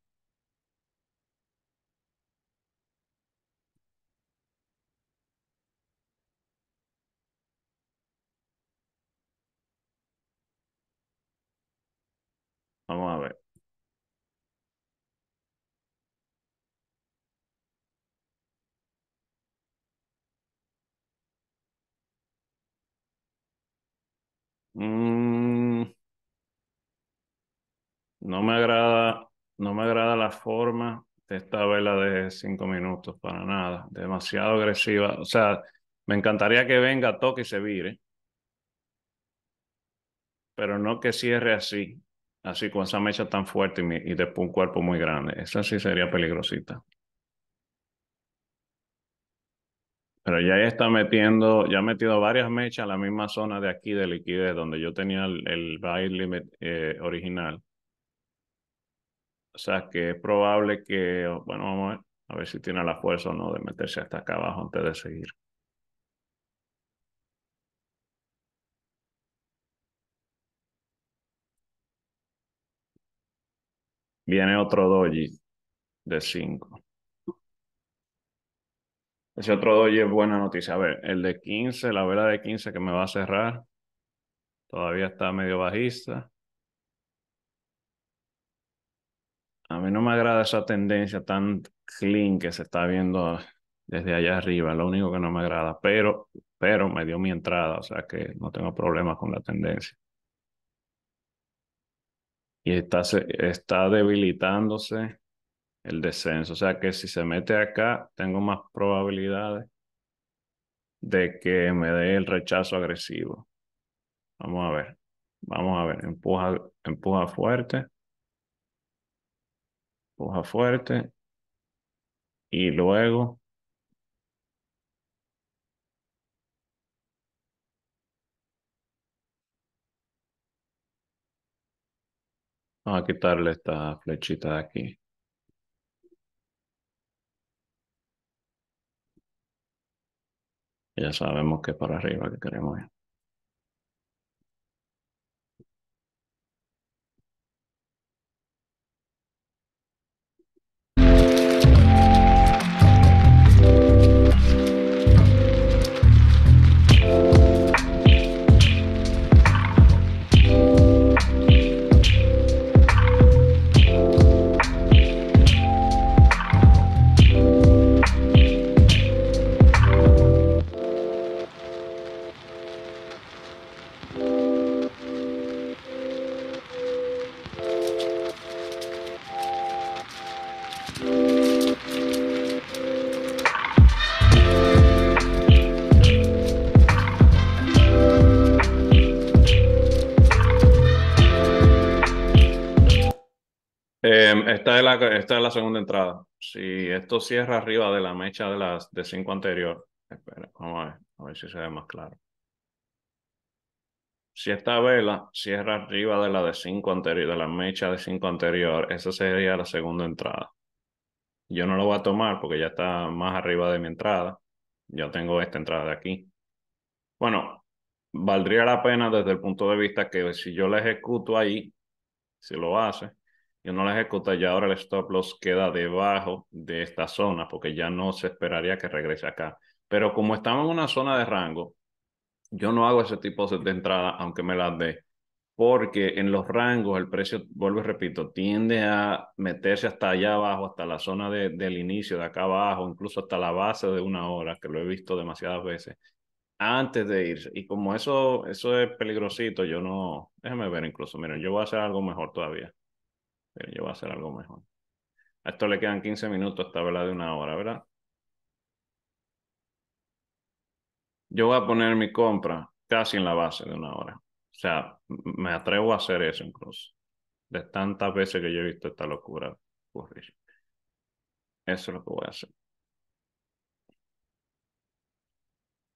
me agrada, no me agrada la forma de esta vela de cinco minutos para nada. Demasiado agresiva. O sea, me encantaría que venga, toque y se vire. Pero no que cierre así, así con esa mecha tan fuerte y, después un cuerpo muy grande. Esa sí sería peligrosita. Pero ya está metiendo, ya ha metido varias mechas en la misma zona de aquí de liquidez, donde yo tenía el, buy limit eh, original. O sea que es probable que, bueno, vamos a ver, si tiene la fuerza o no de meterse hasta acá abajo antes de seguir. Viene otro doji de 5. Ese otro doji es buena noticia. A ver, el de 15, la vela de 15 que me va a cerrar, todavía está medio bajista. a mí no me agrada esa tendencia tan clean que se está viendo desde allá arriba, lo único que no me agrada, pero, pero me dio mi entrada, o sea que no tengo problemas con la tendencia. Y está, está debilitándose el descenso, o sea que si se mete acá, tengo más probabilidades de que me dé el rechazo agresivo. Vamos a ver, vamos a ver, empuja, empuja fuerte. Puja fuerte. Y luego. Vamos a quitarle esta flechita de aquí. Ya sabemos que para arriba que queremos ir. esta, es la, esta es la segunda entrada. Si esto cierra arriba de la mecha de las de cinco anterior, espera, vamos a ver, a ver si se ve más claro. Si esta vela cierra arriba de la de cinco anterior, de la mecha de cinco anterior, esa sería la segunda entrada. Yo no lo voy a tomar porque ya está más arriba de mi entrada. Yo tengo esta entrada de aquí. Bueno, valdría la pena desde el punto de vista que si yo la ejecuto ahí, si lo hace, yo no la ejecuta, ya ahora el stop loss queda debajo de esta zona, porque ya no se esperaría que regrese acá. Pero como estamos en una zona de rango, yo no hago ese tipo de entrada, aunque me las dé, porque en los rangos el precio, vuelvo y repito, tiende a meterse hasta allá abajo, hasta la zona del inicio, de acá abajo, incluso hasta la base de una hora, que lo he visto demasiadas veces, antes de irse. Y como eso, eso es peligrosito, yo no, déjame ver incluso, miren, yo voy a hacer algo mejor todavía yo voy a hacer algo mejor. A esto le quedan 15 minutos, esta vela de una hora, ¿verdad? Yo voy a poner mi compra casi en la base de una hora. O sea, me atrevo a hacer eso incluso. De tantas veces que yo he visto esta locura ocurrir. Eso es lo que voy a hacer.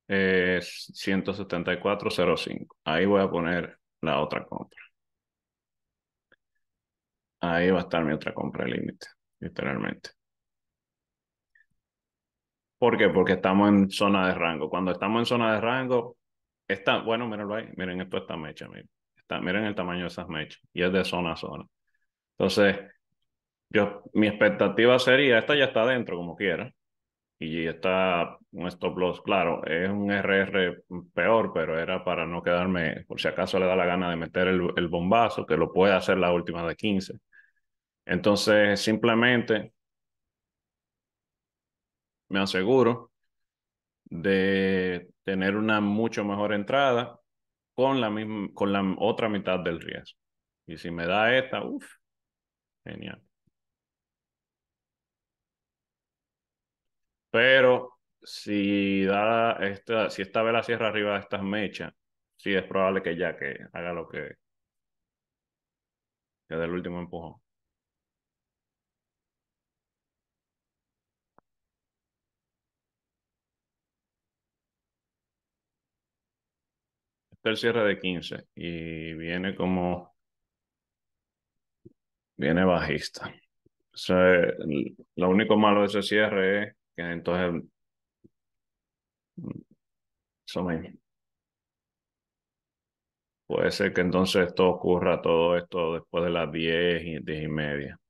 Es 174.05. Ahí voy a poner la otra compra. Ahí va a estar mi otra compra límite, literalmente. ¿Por qué? Porque estamos en zona de rango. Cuando estamos en zona de rango, está, bueno, mírenlo ahí, miren esto, esta mecha, miren. Está, miren el tamaño de esas mechas y es de zona a zona. Entonces, yo, mi expectativa sería, esta ya está dentro como quiera, y está un stop loss, claro, es un RR peor, pero era para no quedarme, por si acaso le da la gana de meter el, bombazo, que lo puede hacer la última de 15. Entonces, simplemente me aseguro de tener una mucho mejor entrada con la, con la otra mitad del riesgo. Y si me da esta, uff, genial. Pero si, da esta, si esta vela cierra arriba de estas mechas, sí es probable que ya que haga lo que. que dé el último empujón. Este es el cierre de 15 y viene como. Viene bajista. O sea, lo único malo de ese cierre es entonces, Puede ser que entonces esto ocurra todo esto después de las 10 y diez y media.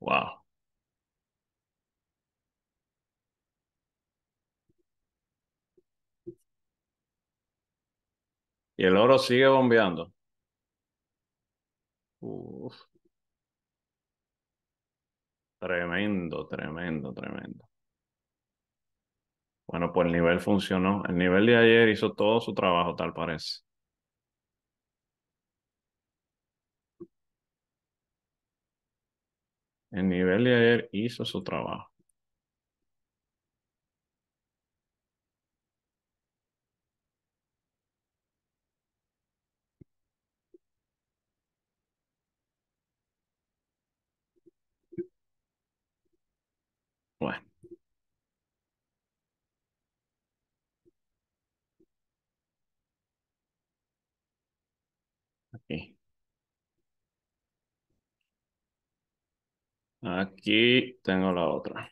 Wow. Y el oro sigue bombeando. Tremendo, tremendo, tremendo. Bueno, pues el nivel funcionó. El nivel de ayer hizo todo su trabajo, tal parece. El nivel de ayer hizo su trabajo. Aquí tengo la otra.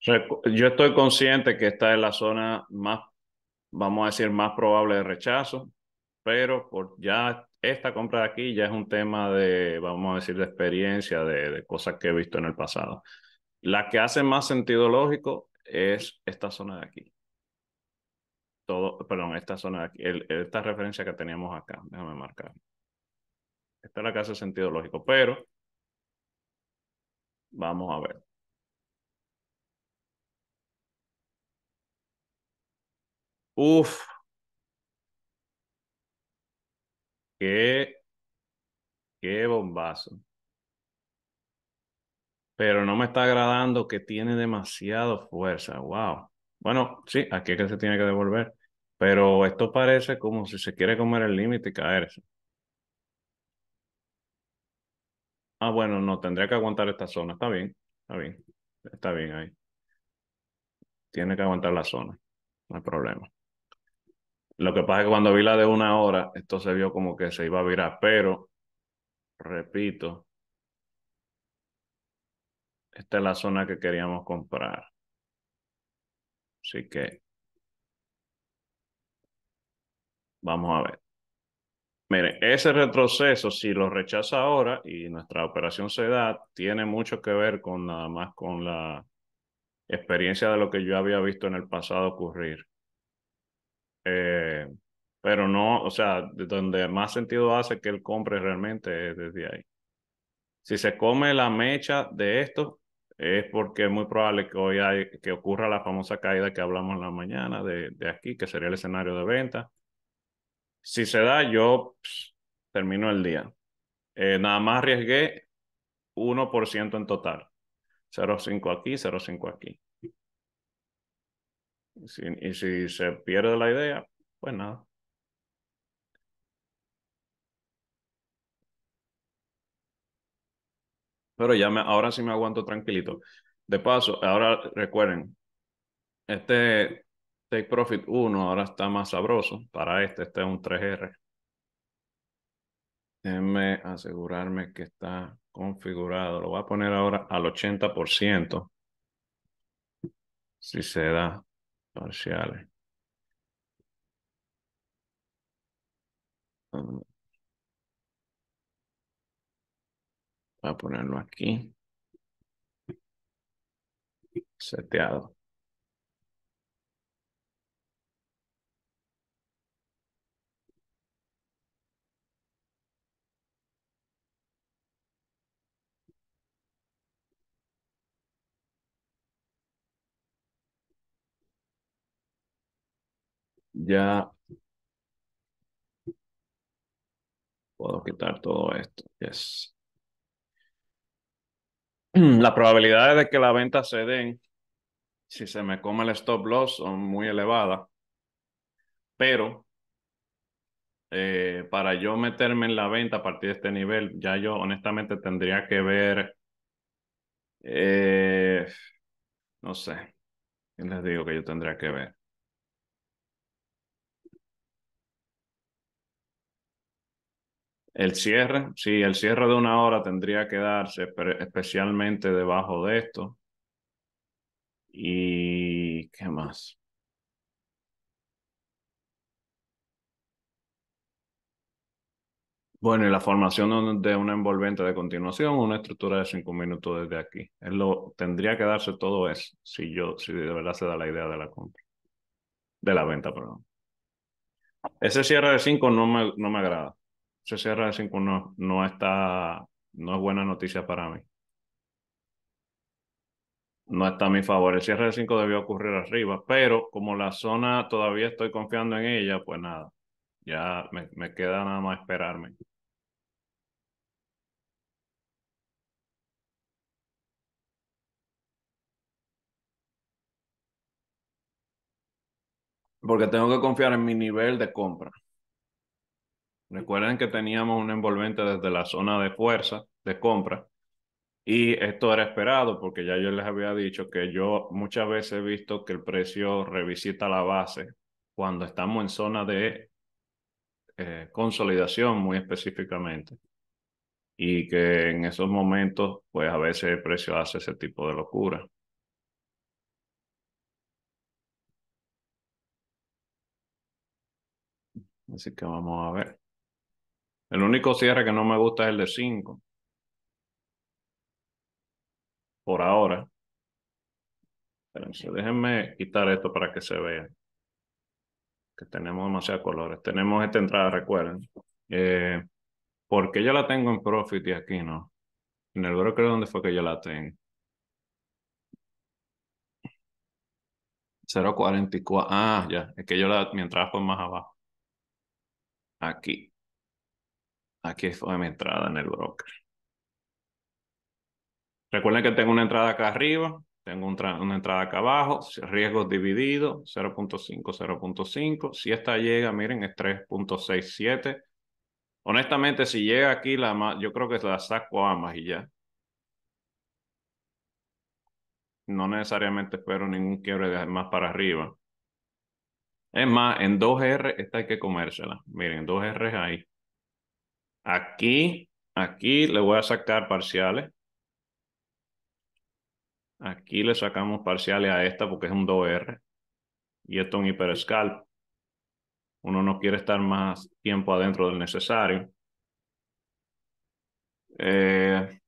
Yo estoy consciente que esta es la zona más, vamos a decir, más probable de rechazo, pero por ya esta compra de aquí ya es un tema de, vamos a decir, de experiencia, de, cosas que he visto en el pasado. La que hace más sentido lógico es esta zona de aquí. Todo, perdón, esta zona de aquí, esta referencia que teníamos acá, déjame marcar. Esta es la que hace sentido lógico, pero Vamos a ver. Uf. Qué, qué bombazo. Pero no me está agradando que tiene demasiada fuerza. Wow. Bueno, sí, aquí es que se tiene que devolver. Pero esto parece como si se quiere comer el límite y caerse. Ah, bueno, no, tendría que aguantar esta zona. Está bien, está bien. Está bien ahí. Tiene que aguantar la zona. No hay problema. Lo que pasa es que cuando vi la de una hora, esto se vio como que se iba a virar, pero, repito, esta es la zona que queríamos comprar. Así que, vamos a ver. Mire, ese retroceso, si lo rechaza ahora y nuestra operación se da, tiene mucho que ver con nada más con la experiencia de lo que yo había visto en el pasado ocurrir. Eh, pero no, o sea, donde más sentido hace que él compre realmente es desde ahí. Si se come la mecha de esto, es porque es muy probable que hoy que ocurra la famosa caída que hablamos en la mañana de aquí, que sería el escenario de venta si se da, yo pues, termino el día. Eh, nada más arriesgué 1% en total. 0,5 aquí, 0,5 aquí. Y si, y si se pierde la idea, pues nada. Pero ya me, ahora sí me aguanto tranquilito. De paso, ahora recuerden, este Take Profit 1 ahora está más sabroso para este. Este es un 3R. Déjenme asegurarme que está configurado. Lo voy a poner ahora al 80%. Si se da parciales. Voy a ponerlo aquí. Seteado. ya puedo quitar todo esto. Las probabilidades de que la venta se den si se me come el stop loss son muy elevadas, pero eh, para yo meterme en la venta a partir de este nivel, ya yo honestamente tendría que ver, eh, no sé, ¿qué les digo que yo tendría que ver? El cierre, sí, el cierre de una hora tendría que darse especialmente debajo de esto. ¿Y qué más? Bueno, y la formación de una envolvente de continuación, una estructura de cinco minutos desde aquí. lo, tendría que darse todo eso, si yo, si de verdad se da la idea de la compra. De la venta, perdón. Ese cierre de cinco no no me agrada. Se cierra de 5 no no está, no es buena noticia para mí. No está a mi favor. El cierre de 5 debió ocurrir arriba, pero como la zona todavía estoy confiando en ella, pues nada, ya me queda nada más esperarme. Porque tengo que confiar en mi nivel de compra. Recuerden que teníamos un envolvente desde la zona de fuerza de compra y esto era esperado porque ya yo les había dicho que yo muchas veces he visto que el precio revisita la base cuando estamos en zona de eh, consolidación muy específicamente y que en esos momentos pues a veces el precio hace ese tipo de locura. Así que vamos a ver. El único cierre que no me gusta es el de 5. Por ahora. Espérense, déjenme quitar esto para que se vea. Que tenemos demasiados colores. Tenemos esta entrada, recuerden. Eh, porque yo la tengo en profit y aquí no. En el broker ¿dónde fue que yo la tengo. 0.44. Ah, ya. Es que yo la, mi entrada fue más abajo. Aquí. Aquí fue mi entrada en el broker. Recuerden que tengo una entrada acá arriba, tengo una entrada acá abajo, riesgos divididos, 0.5, 0.5. Si esta llega, miren, es 3.67. Honestamente, si llega aquí, la yo creo que la saco a más y ya. No necesariamente espero ningún quiebre más para arriba. Es más, en 2R esta hay que comérsela. Miren, 2R es ahí. Aquí, aquí le voy a sacar parciales. Aquí le sacamos parciales a esta porque es un 2R. Y esto es un hiper-scalp. Uno no quiere estar más tiempo adentro del necesario. Eh,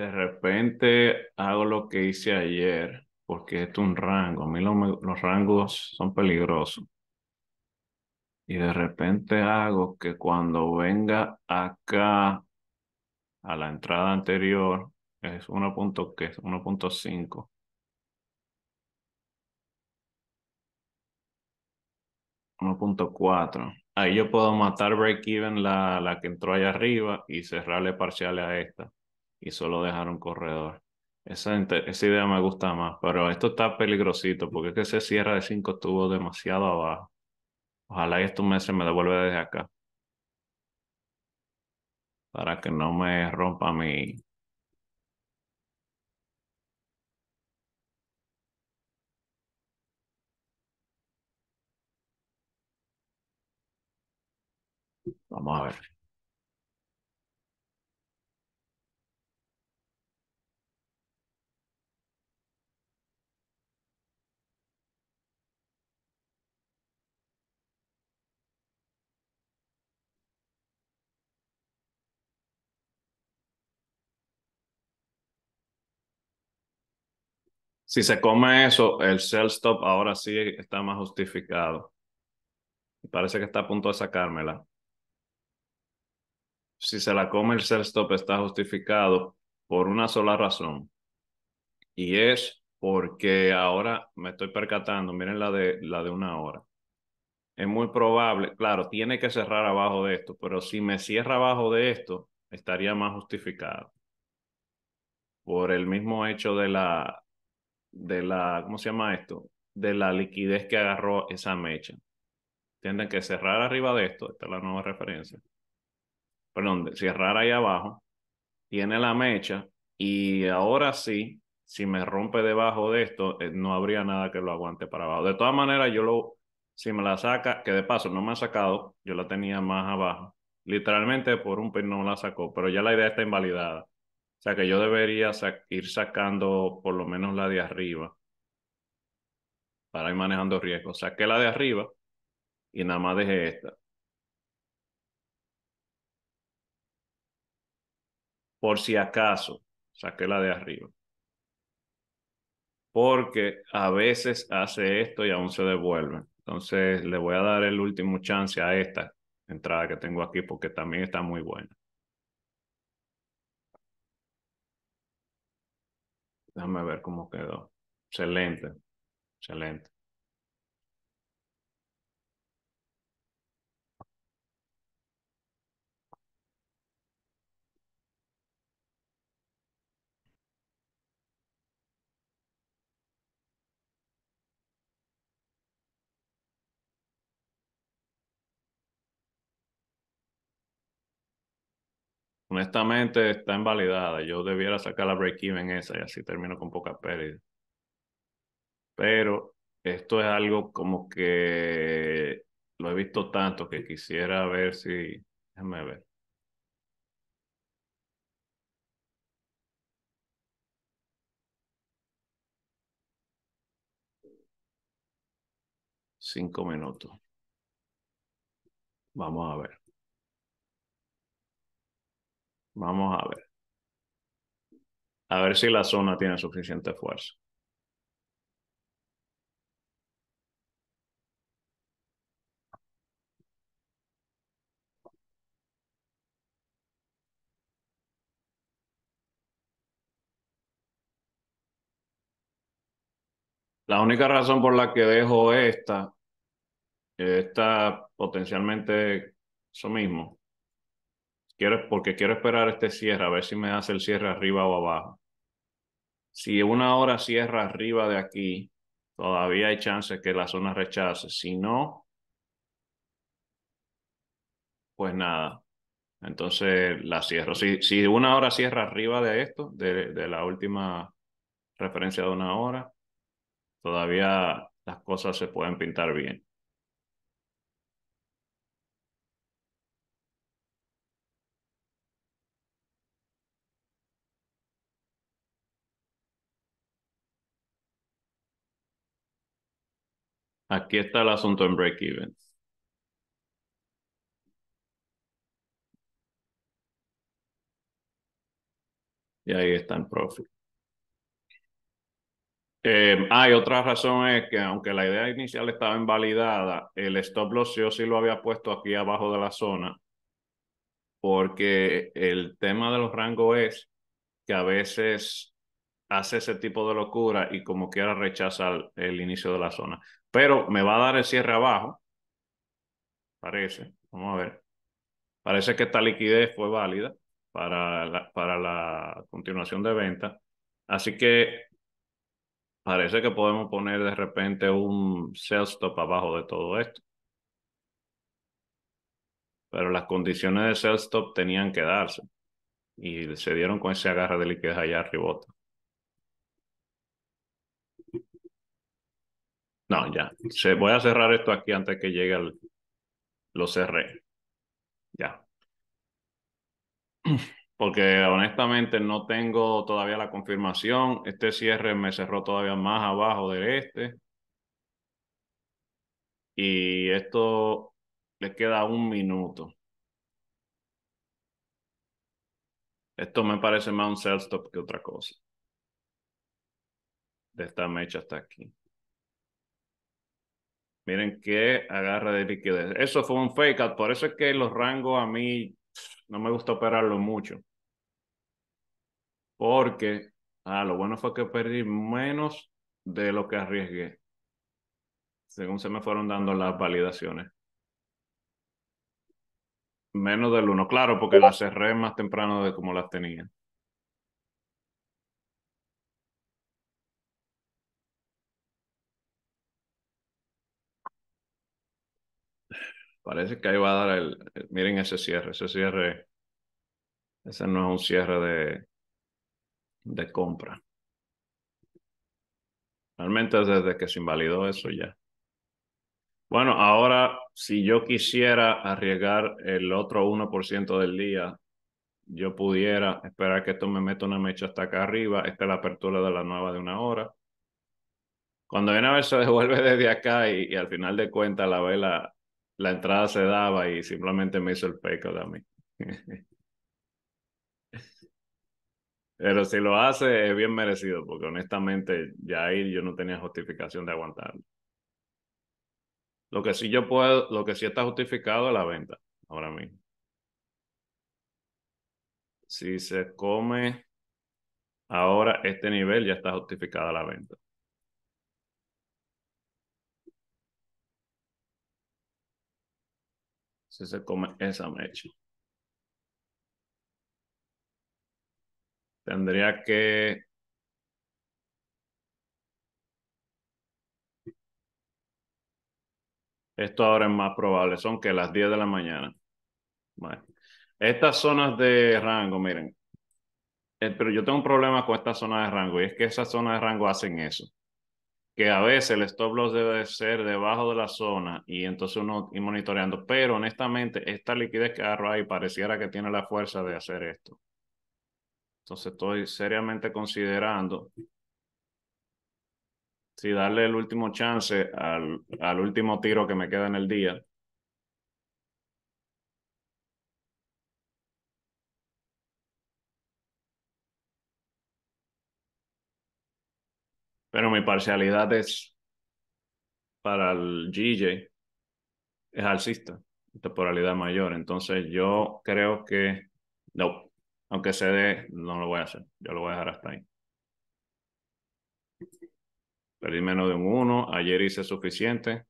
De repente hago lo que hice ayer, porque esto es un rango. A mí los rangos son peligrosos. Y de repente hago que cuando venga acá a la entrada anterior, es 1.5. 1.4. Ahí yo puedo matar break-even la, la que entró allá arriba y cerrarle parciales a esta y solo dejar un corredor. Esa, esa idea me gusta más, pero esto está peligrosito porque es que ese cierre de 5 estuvo demasiado abajo. Ojalá y estos meses me devuelva desde acá. Para que no me rompa mi, Vamos a ver. si se come eso, el sell stop ahora sí está más justificado. Parece que está a punto de sacármela. Si se la come el sell stop está justificado por una sola razón. Y es porque ahora me estoy percatando, miren la de, la de una hora. Es muy probable, claro, tiene que cerrar abajo de esto, pero si me cierra abajo de esto, estaría más justificado por el mismo hecho de la, de la, ¿cómo se llama esto? De la liquidez que agarró esa mecha. Tienen que cerrar arriba de esto, esta es la nueva referencia, perdón, cerrar ahí abajo, tiene la mecha y ahora sí, si me rompe debajo de esto, eh, no habría nada que lo aguante para abajo. De todas maneras, yo lo, si me la saca, que de paso no me ha sacado, yo la tenía más abajo. Literalmente por un pin no la sacó, pero ya la idea está invalidada. O sea que yo debería ir sacando por lo menos la de arriba para ir manejando riesgos. Saqué la de arriba y nada más dejé esta. Por si acaso, saqué la de arriba. Porque a veces hace esto y aún se devuelve. Entonces le voy a dar el último chance a esta entrada que tengo aquí porque también está muy buena. Déjame ver cómo quedó. Excelente, excelente. honestamente está invalidada. Yo debiera sacar la break-even esa y así termino con poca pérdida. Pero esto es algo como que lo he visto tanto que quisiera ver si. Déjame ver. Cinco minutos. Vamos a ver. Vamos a ver. A ver si la zona tiene suficiente fuerza. La única razón por la que dejo esta, está potencialmente eso mismo, porque quiero esperar este cierre, a ver si me hace el cierre arriba o abajo. Si una hora cierra arriba de aquí, todavía hay chances que la zona rechace. Si no, pues nada. Entonces la cierro. Si, una hora cierra arriba de esto, de la última referencia de una hora, todavía las cosas se pueden pintar bien. Aquí está el asunto en break even. Y ahí está el profit. Eh, ah, otra razón es que aunque la idea inicial estaba invalidada, el stop loss yo sí lo había puesto aquí abajo de la zona, porque el tema de los rangos es que a veces hace ese tipo de locura y como quiera rechaza el inicio de la zona pero me va a dar el cierre abajo. Parece, vamos a ver. Parece que esta liquidez fue válida para la, para la continuación de venta. Así que parece que podemos poner de repente un sell stop abajo de todo esto. Pero las condiciones de sell stop tenían que darse y se dieron con ese agarre de liquidez allá arriba. No, ya. Se, voy a cerrar esto aquí antes que llegue el. Lo cerré. Ya. Porque honestamente no tengo todavía la confirmación. Este cierre me cerró todavía más abajo de este. Y esto le queda un minuto. Esto me parece más un sell stop que otra cosa. De esta mecha hasta aquí. Miren qué agarra de liquidez. Eso fue un fake out, por eso es que los rangos a mí no me gusta operarlo mucho. Porque, ah, lo bueno fue que perdí menos de lo que arriesgué. Según se me fueron dando las validaciones. Menos del 1, claro, porque las cerré más temprano de como las tenía. Parece que ahí va a dar el, Miren ese cierre. Ese cierre. Ese no es un cierre de, de compra. Realmente desde que se invalidó eso ya. Bueno, ahora si yo quisiera arriesgar el otro 1% del día, yo pudiera esperar que esto me meta una mecha hasta acá arriba. Esta es la apertura de la nueva de una hora. Cuando viene a ver se devuelve desde acá y, y al final de cuentas la vela la entrada se daba y simplemente me hizo el peco de a mí. Pero si lo hace es bien merecido, porque honestamente ya ahí yo no tenía justificación de aguantarlo. Lo que sí yo puedo, lo que sí está justificado es la venta ahora mismo. Si se come ahora este nivel, ya está justificada la venta. se come esa mecha Tendría que Esto ahora es más probable, son que las 10 de la mañana. Estas zonas de rango, miren, eh, pero yo tengo un problema con esta zona de rango y es que esas zonas de rango hacen eso que a veces el stop loss debe ser debajo de la zona y entonces uno ir monitoreando. Pero honestamente, esta liquidez que agarro ahí pareciera que tiene la fuerza de hacer esto. Entonces estoy seriamente considerando si darle el último chance al, al último tiro que me queda en el día pero mi parcialidad es para el GJ, es alcista, temporalidad mayor. Entonces yo creo que no, aunque se dé, no lo voy a hacer. Yo lo voy a dejar hasta ahí. Perdí menos de un 1. Ayer hice suficiente.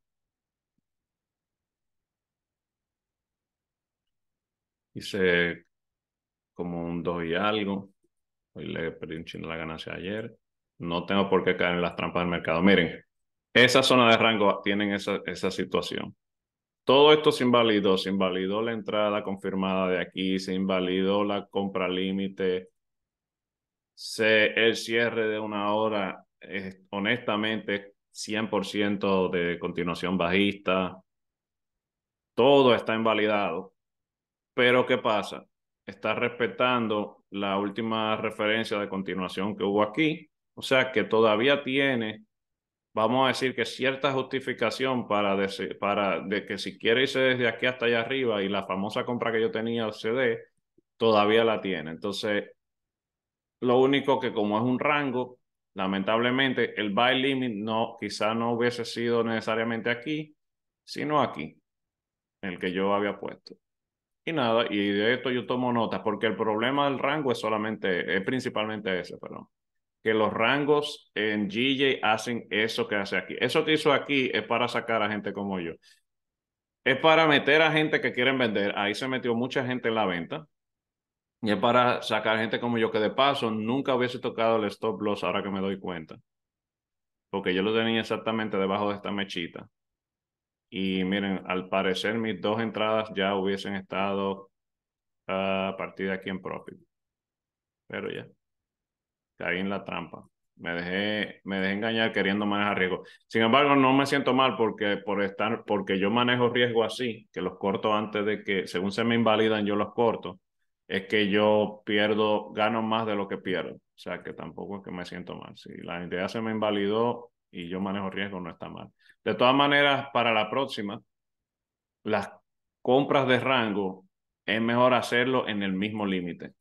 Hice como un 2 y algo. Hoy le perdí un chino la ganancia ayer no tengo por qué caer en las trampas del mercado. Miren, esa zona de rango tienen esa, esa situación. Todo esto se invalidó, se invalidó la entrada confirmada de aquí, se invalidó la compra límite, se, el cierre de una hora, es, honestamente, 100% de continuación bajista, todo está invalidado. Pero ¿qué pasa? Está respetando la última referencia de continuación que hubo aquí, o sea que todavía tiene, vamos a decir que cierta justificación para, decir para de que si quiere irse desde aquí hasta allá arriba y la famosa compra que yo tenía al CD, todavía la tiene. Entonces, lo único que como es un rango, lamentablemente el buy limit no, quizá no hubiese sido necesariamente aquí, sino aquí, el que yo había puesto. Y nada, y de esto yo tomo notas, porque el problema del rango es solamente, es principalmente ese, perdón que los rangos en GJ hacen eso que hace aquí. Eso que hizo aquí es para sacar a gente como yo. Es para meter a gente que quieren vender. Ahí se metió mucha gente en la venta. Y es para sacar gente como yo que de paso nunca hubiese tocado el stop loss ahora que me doy cuenta. Porque yo lo tenía exactamente debajo de esta mechita. Y miren, al parecer mis dos entradas ya hubiesen estado ah, a partir de aquí en profit. Pero ya caí en la trampa. Me dejé, me dejé engañar queriendo manejar riesgo. Sin embargo, no me siento mal porque, por estar, porque yo manejo riesgo así, que los corto antes de que, según se me invalidan, yo los corto. Es que yo pierdo, gano más de lo que pierdo. O sea, que tampoco es que me siento mal. Si la idea se me invalidó y yo manejo riesgo, no está mal. De todas maneras, para la próxima, las compras de rango es mejor hacerlo en el mismo límite. O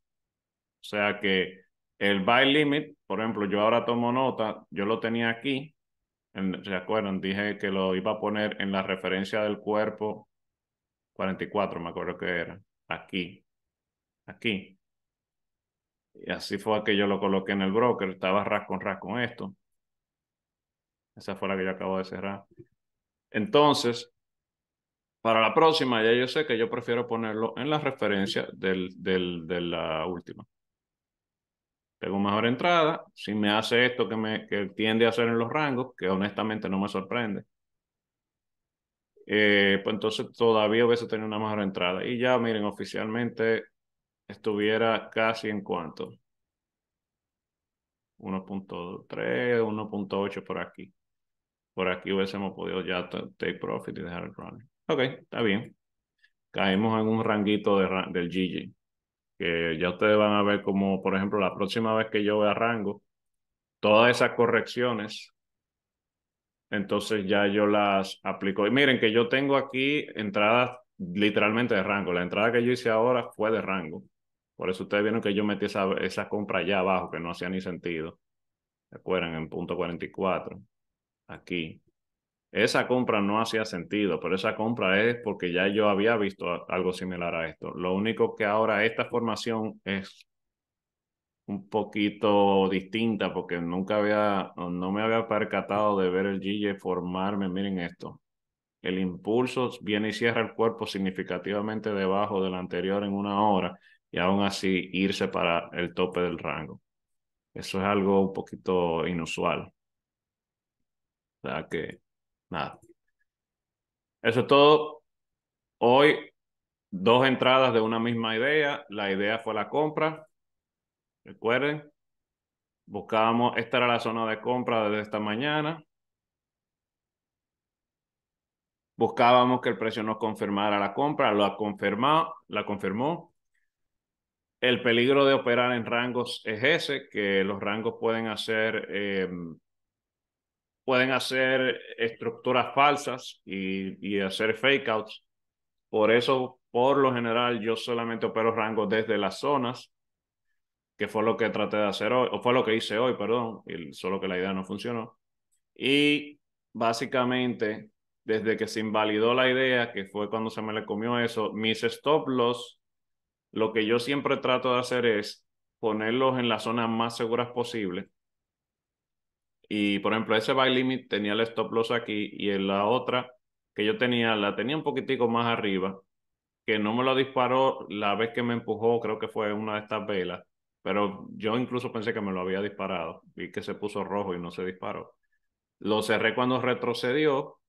sea que el buy limit, por ejemplo, yo ahora tomo nota, yo lo tenía aquí, ¿se acuerdan? Dije que lo iba a poner en la referencia del cuerpo 44, me acuerdo que era, aquí, aquí. Y así fue que yo lo coloqué en el broker, estaba ras con ras con esto. Esa fue la que yo acabo de cerrar. Entonces, para la próxima ya yo sé que yo prefiero ponerlo en la referencia del, del, de la última tengo mejor entrada, si me hace esto que, me, que tiende a hacer en los rangos, que honestamente no me sorprende, eh, pues entonces todavía hubiese tenido una mejor entrada. Y ya, miren, oficialmente estuviera casi en cuanto. 1.3, 1.8 por aquí. Por aquí hubiésemos podido ya take profit y dejar el running. Ok, está bien. Caemos en un ranguito de, del GG que ya ustedes van a ver como, por ejemplo, la próxima vez que yo vea rango, todas esas correcciones, entonces ya yo las aplico. Y miren que yo tengo aquí entradas literalmente de rango. La entrada que yo hice ahora fue de rango. Por eso ustedes vieron que yo metí esa, esa compra allá abajo, que no hacía ni sentido. ¿Se acuerdan? En punto 44. Aquí. Esa compra no hacía sentido, pero esa compra es porque ya yo había visto algo similar a esto. Lo único que ahora esta formación es un poquito distinta porque nunca había, no me había percatado de ver el GJ formarme. Miren esto. El impulso viene y cierra el cuerpo significativamente debajo del anterior en una hora y aún así irse para el tope del rango. Eso es algo un poquito inusual. O sea que nada. Eso es todo. Hoy, dos entradas de una misma idea. La idea fue la compra. Recuerden, buscábamos, esta era la zona de compra desde esta mañana. Buscábamos que el precio no confirmara la compra, lo ha confirmado, la confirmó. El peligro de operar en rangos es ese, que los rangos pueden hacer em, pueden hacer estructuras falsas y, y hacer fake outs. Por eso, por lo general, yo solamente opero rangos desde las zonas, que fue lo que traté de hacer hoy, o fue lo que hice hoy, perdón, solo que la idea no funcionó. Y básicamente, desde que se invalidó la idea, que fue cuando se me le comió eso, mis stop loss, lo que yo siempre trato de hacer es ponerlos en las zonas más seguras posibles, y por ejemplo, ese buy limit tenía el stop loss aquí y en la otra que yo tenía, la tenía un poquitico más arriba, que no me lo disparó la vez que me empujó, creo que fue una de estas velas, pero yo incluso pensé que me lo había disparado y que se puso rojo y no se disparó. Lo cerré cuando retrocedió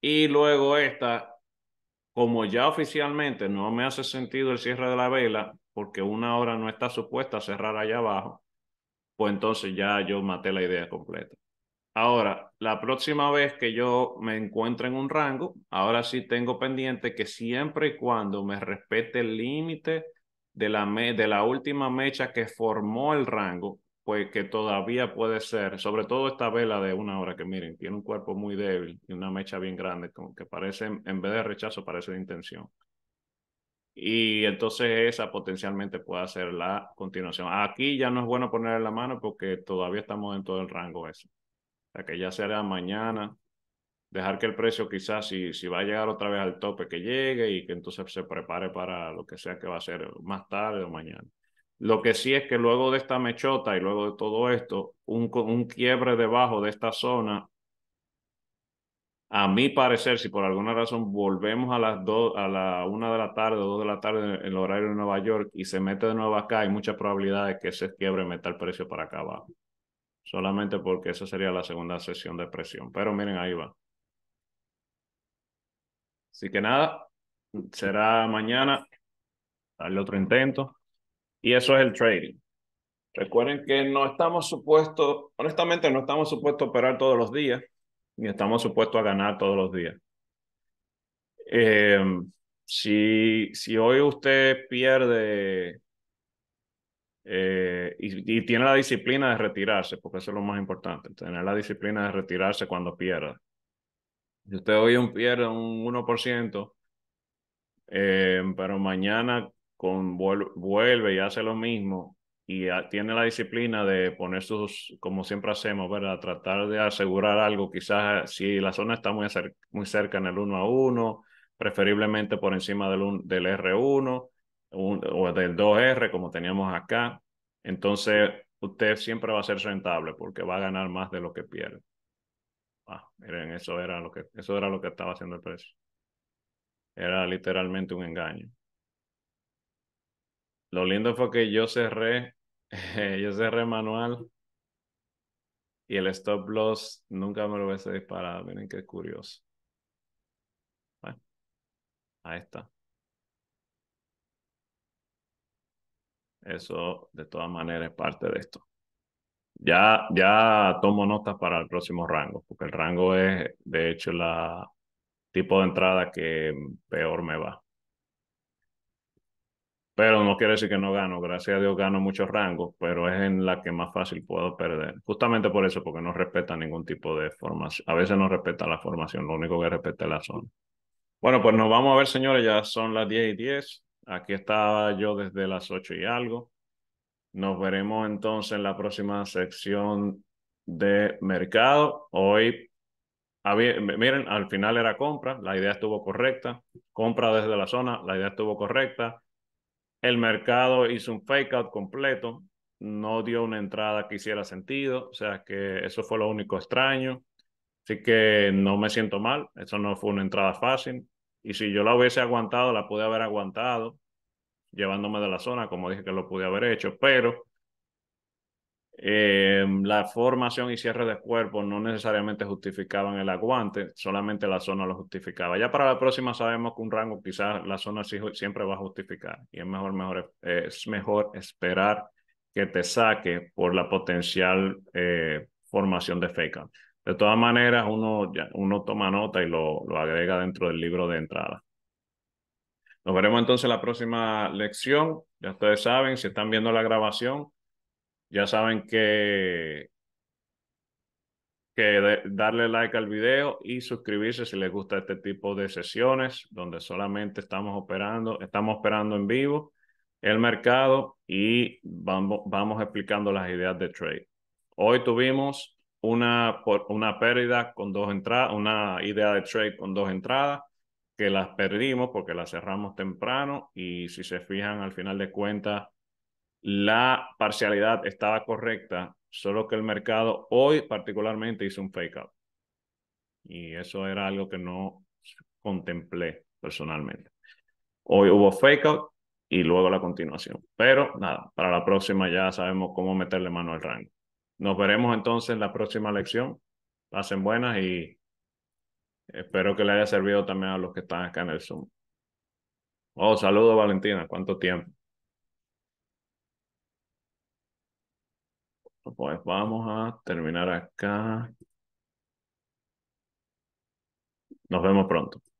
y luego esta, como ya oficialmente no me hace sentido el cierre de la vela, porque una hora no está supuesta a cerrar allá abajo, pues entonces ya yo maté la idea completa. Ahora, la próxima vez que yo me encuentre en un rango, ahora sí tengo pendiente que siempre y cuando me respete el límite de la, de la última mecha que formó el rango, pues que todavía puede ser, sobre todo esta vela de una hora que miren, tiene un cuerpo muy débil y una mecha bien grande, como que parece, en vez de rechazo, parece de intención y entonces esa potencialmente puede ser la continuación. Aquí ya no es bueno poner la mano porque todavía estamos en todo el rango ese. O sea que ya será mañana, dejar que el precio quizás si, si va a llegar otra vez al tope que llegue y que entonces se prepare para lo que sea que va a ser más tarde o mañana. Lo que sí es que luego de esta mechota y luego de todo esto, un, un quiebre debajo de esta zona a mi parecer, si por alguna razón volvemos a las dos, a la una de la tarde o dos de la tarde en el horario de Nueva York y se mete de nuevo acá, hay mucha probabilidad de que se quiebre meta el precio para acá abajo. Solamente porque esa sería la segunda sesión de presión. Pero miren, ahí va. Así que nada, será mañana darle otro intento. Y eso es el trading. Recuerden que no estamos supuestos, honestamente no estamos supuestos a operar todos los días y estamos supuestos a ganar todos los días. Em, si, si hoy usted pierde eh, y, tiene la disciplina de retirarse, porque eso es lo más importante, tener la disciplina de retirarse cuando pierda. Si usted hoy pierde un 1%, em, pero mañana con, vuelve y hace lo mismo, y ah, tiene la disciplina de poner sus, como siempre hacemos, ¿verdad? Tratar de asegurar algo, quizás ah, si la zona está muy, muy cerca en el 1 a 1, preferiblemente por encima del, un, del R1 o del 2R, como teníamos acá. Entonces, usted siempre va a ser rentable porque va a ganar más de lo que pierde. Ah, miren, eso era lo que, eso era lo que estaba haciendo el precio. Era literalmente un engaño. Lo lindo fue que yo cerré, yo cerré manual y el stop loss nunca me lo hubiese disparado. Miren qué curioso. Bueno, ahí está. Eso de todas maneras es parte de esto. Ya, ya tomo notas para el próximo rango, porque el rango es de hecho la tipo de entrada que peor me va pero no quiere decir que no gano. Gracias a Dios gano muchos rangos, pero es en la que más fácil puedo perder. Justamente por eso, porque no respeta ningún tipo de formación. A veces no respeta la formación, lo único que respeta es la zona. Bueno, pues nos vamos a ver, señores, ya son las 10 y 10. Aquí estaba yo desde las 8 y algo. Nos veremos entonces en la próxima sección de mercado. Hoy, miren, al final era compra, la idea estuvo correcta. Compra desde la zona, la idea estuvo correcta el mercado hizo un fake out completo, no dio una entrada que hiciera sentido, o sea que eso fue lo único extraño. Así que no me siento mal, eso no fue una entrada fácil. Y si yo la hubiese aguantado, la pude haber aguantado, llevándome de la zona, como dije que lo pude haber hecho, pero eh, la formación y cierre de cuerpo no necesariamente justificaban el aguante, solamente la zona lo justificaba. Ya para la próxima sabemos que un rango quizás la zona siempre va a justificar y es mejor, eh, es mejor esperar que te saque por la potencial eh, formación de fake De todas maneras, uno, uno toma nota y lo, lo agrega dentro del libro de entrada. Nos veremos entonces la próxima lección. Ya ustedes saben, si están viendo la grabación, ya saben que, que darle like al video y suscribirse si les gusta este tipo de sesiones donde solamente estamos operando, estamos operando en vivo el mercado y vamos, vamos explicando las ideas de trade. Hoy tuvimos una, una pérdida con dos entradas, una idea de trade con dos entradas que las perdimos porque las cerramos temprano y si se fijan al final de cuentas la parcialidad estaba correcta, solo que el mercado hoy particularmente hizo un fake out. Y eso era algo que no contemplé personalmente. Hoy hubo fake out y luego la continuación. Pero nada, para la próxima ya sabemos cómo meterle mano al rango. Nos veremos entonces en la próxima lección. Pasen buenas y espero que le haya servido también a los que están acá en el Zoom. Oh, saludo Valentina, ¿cuánto tiempo? Pues vamos a terminar acá. Nos vemos pronto.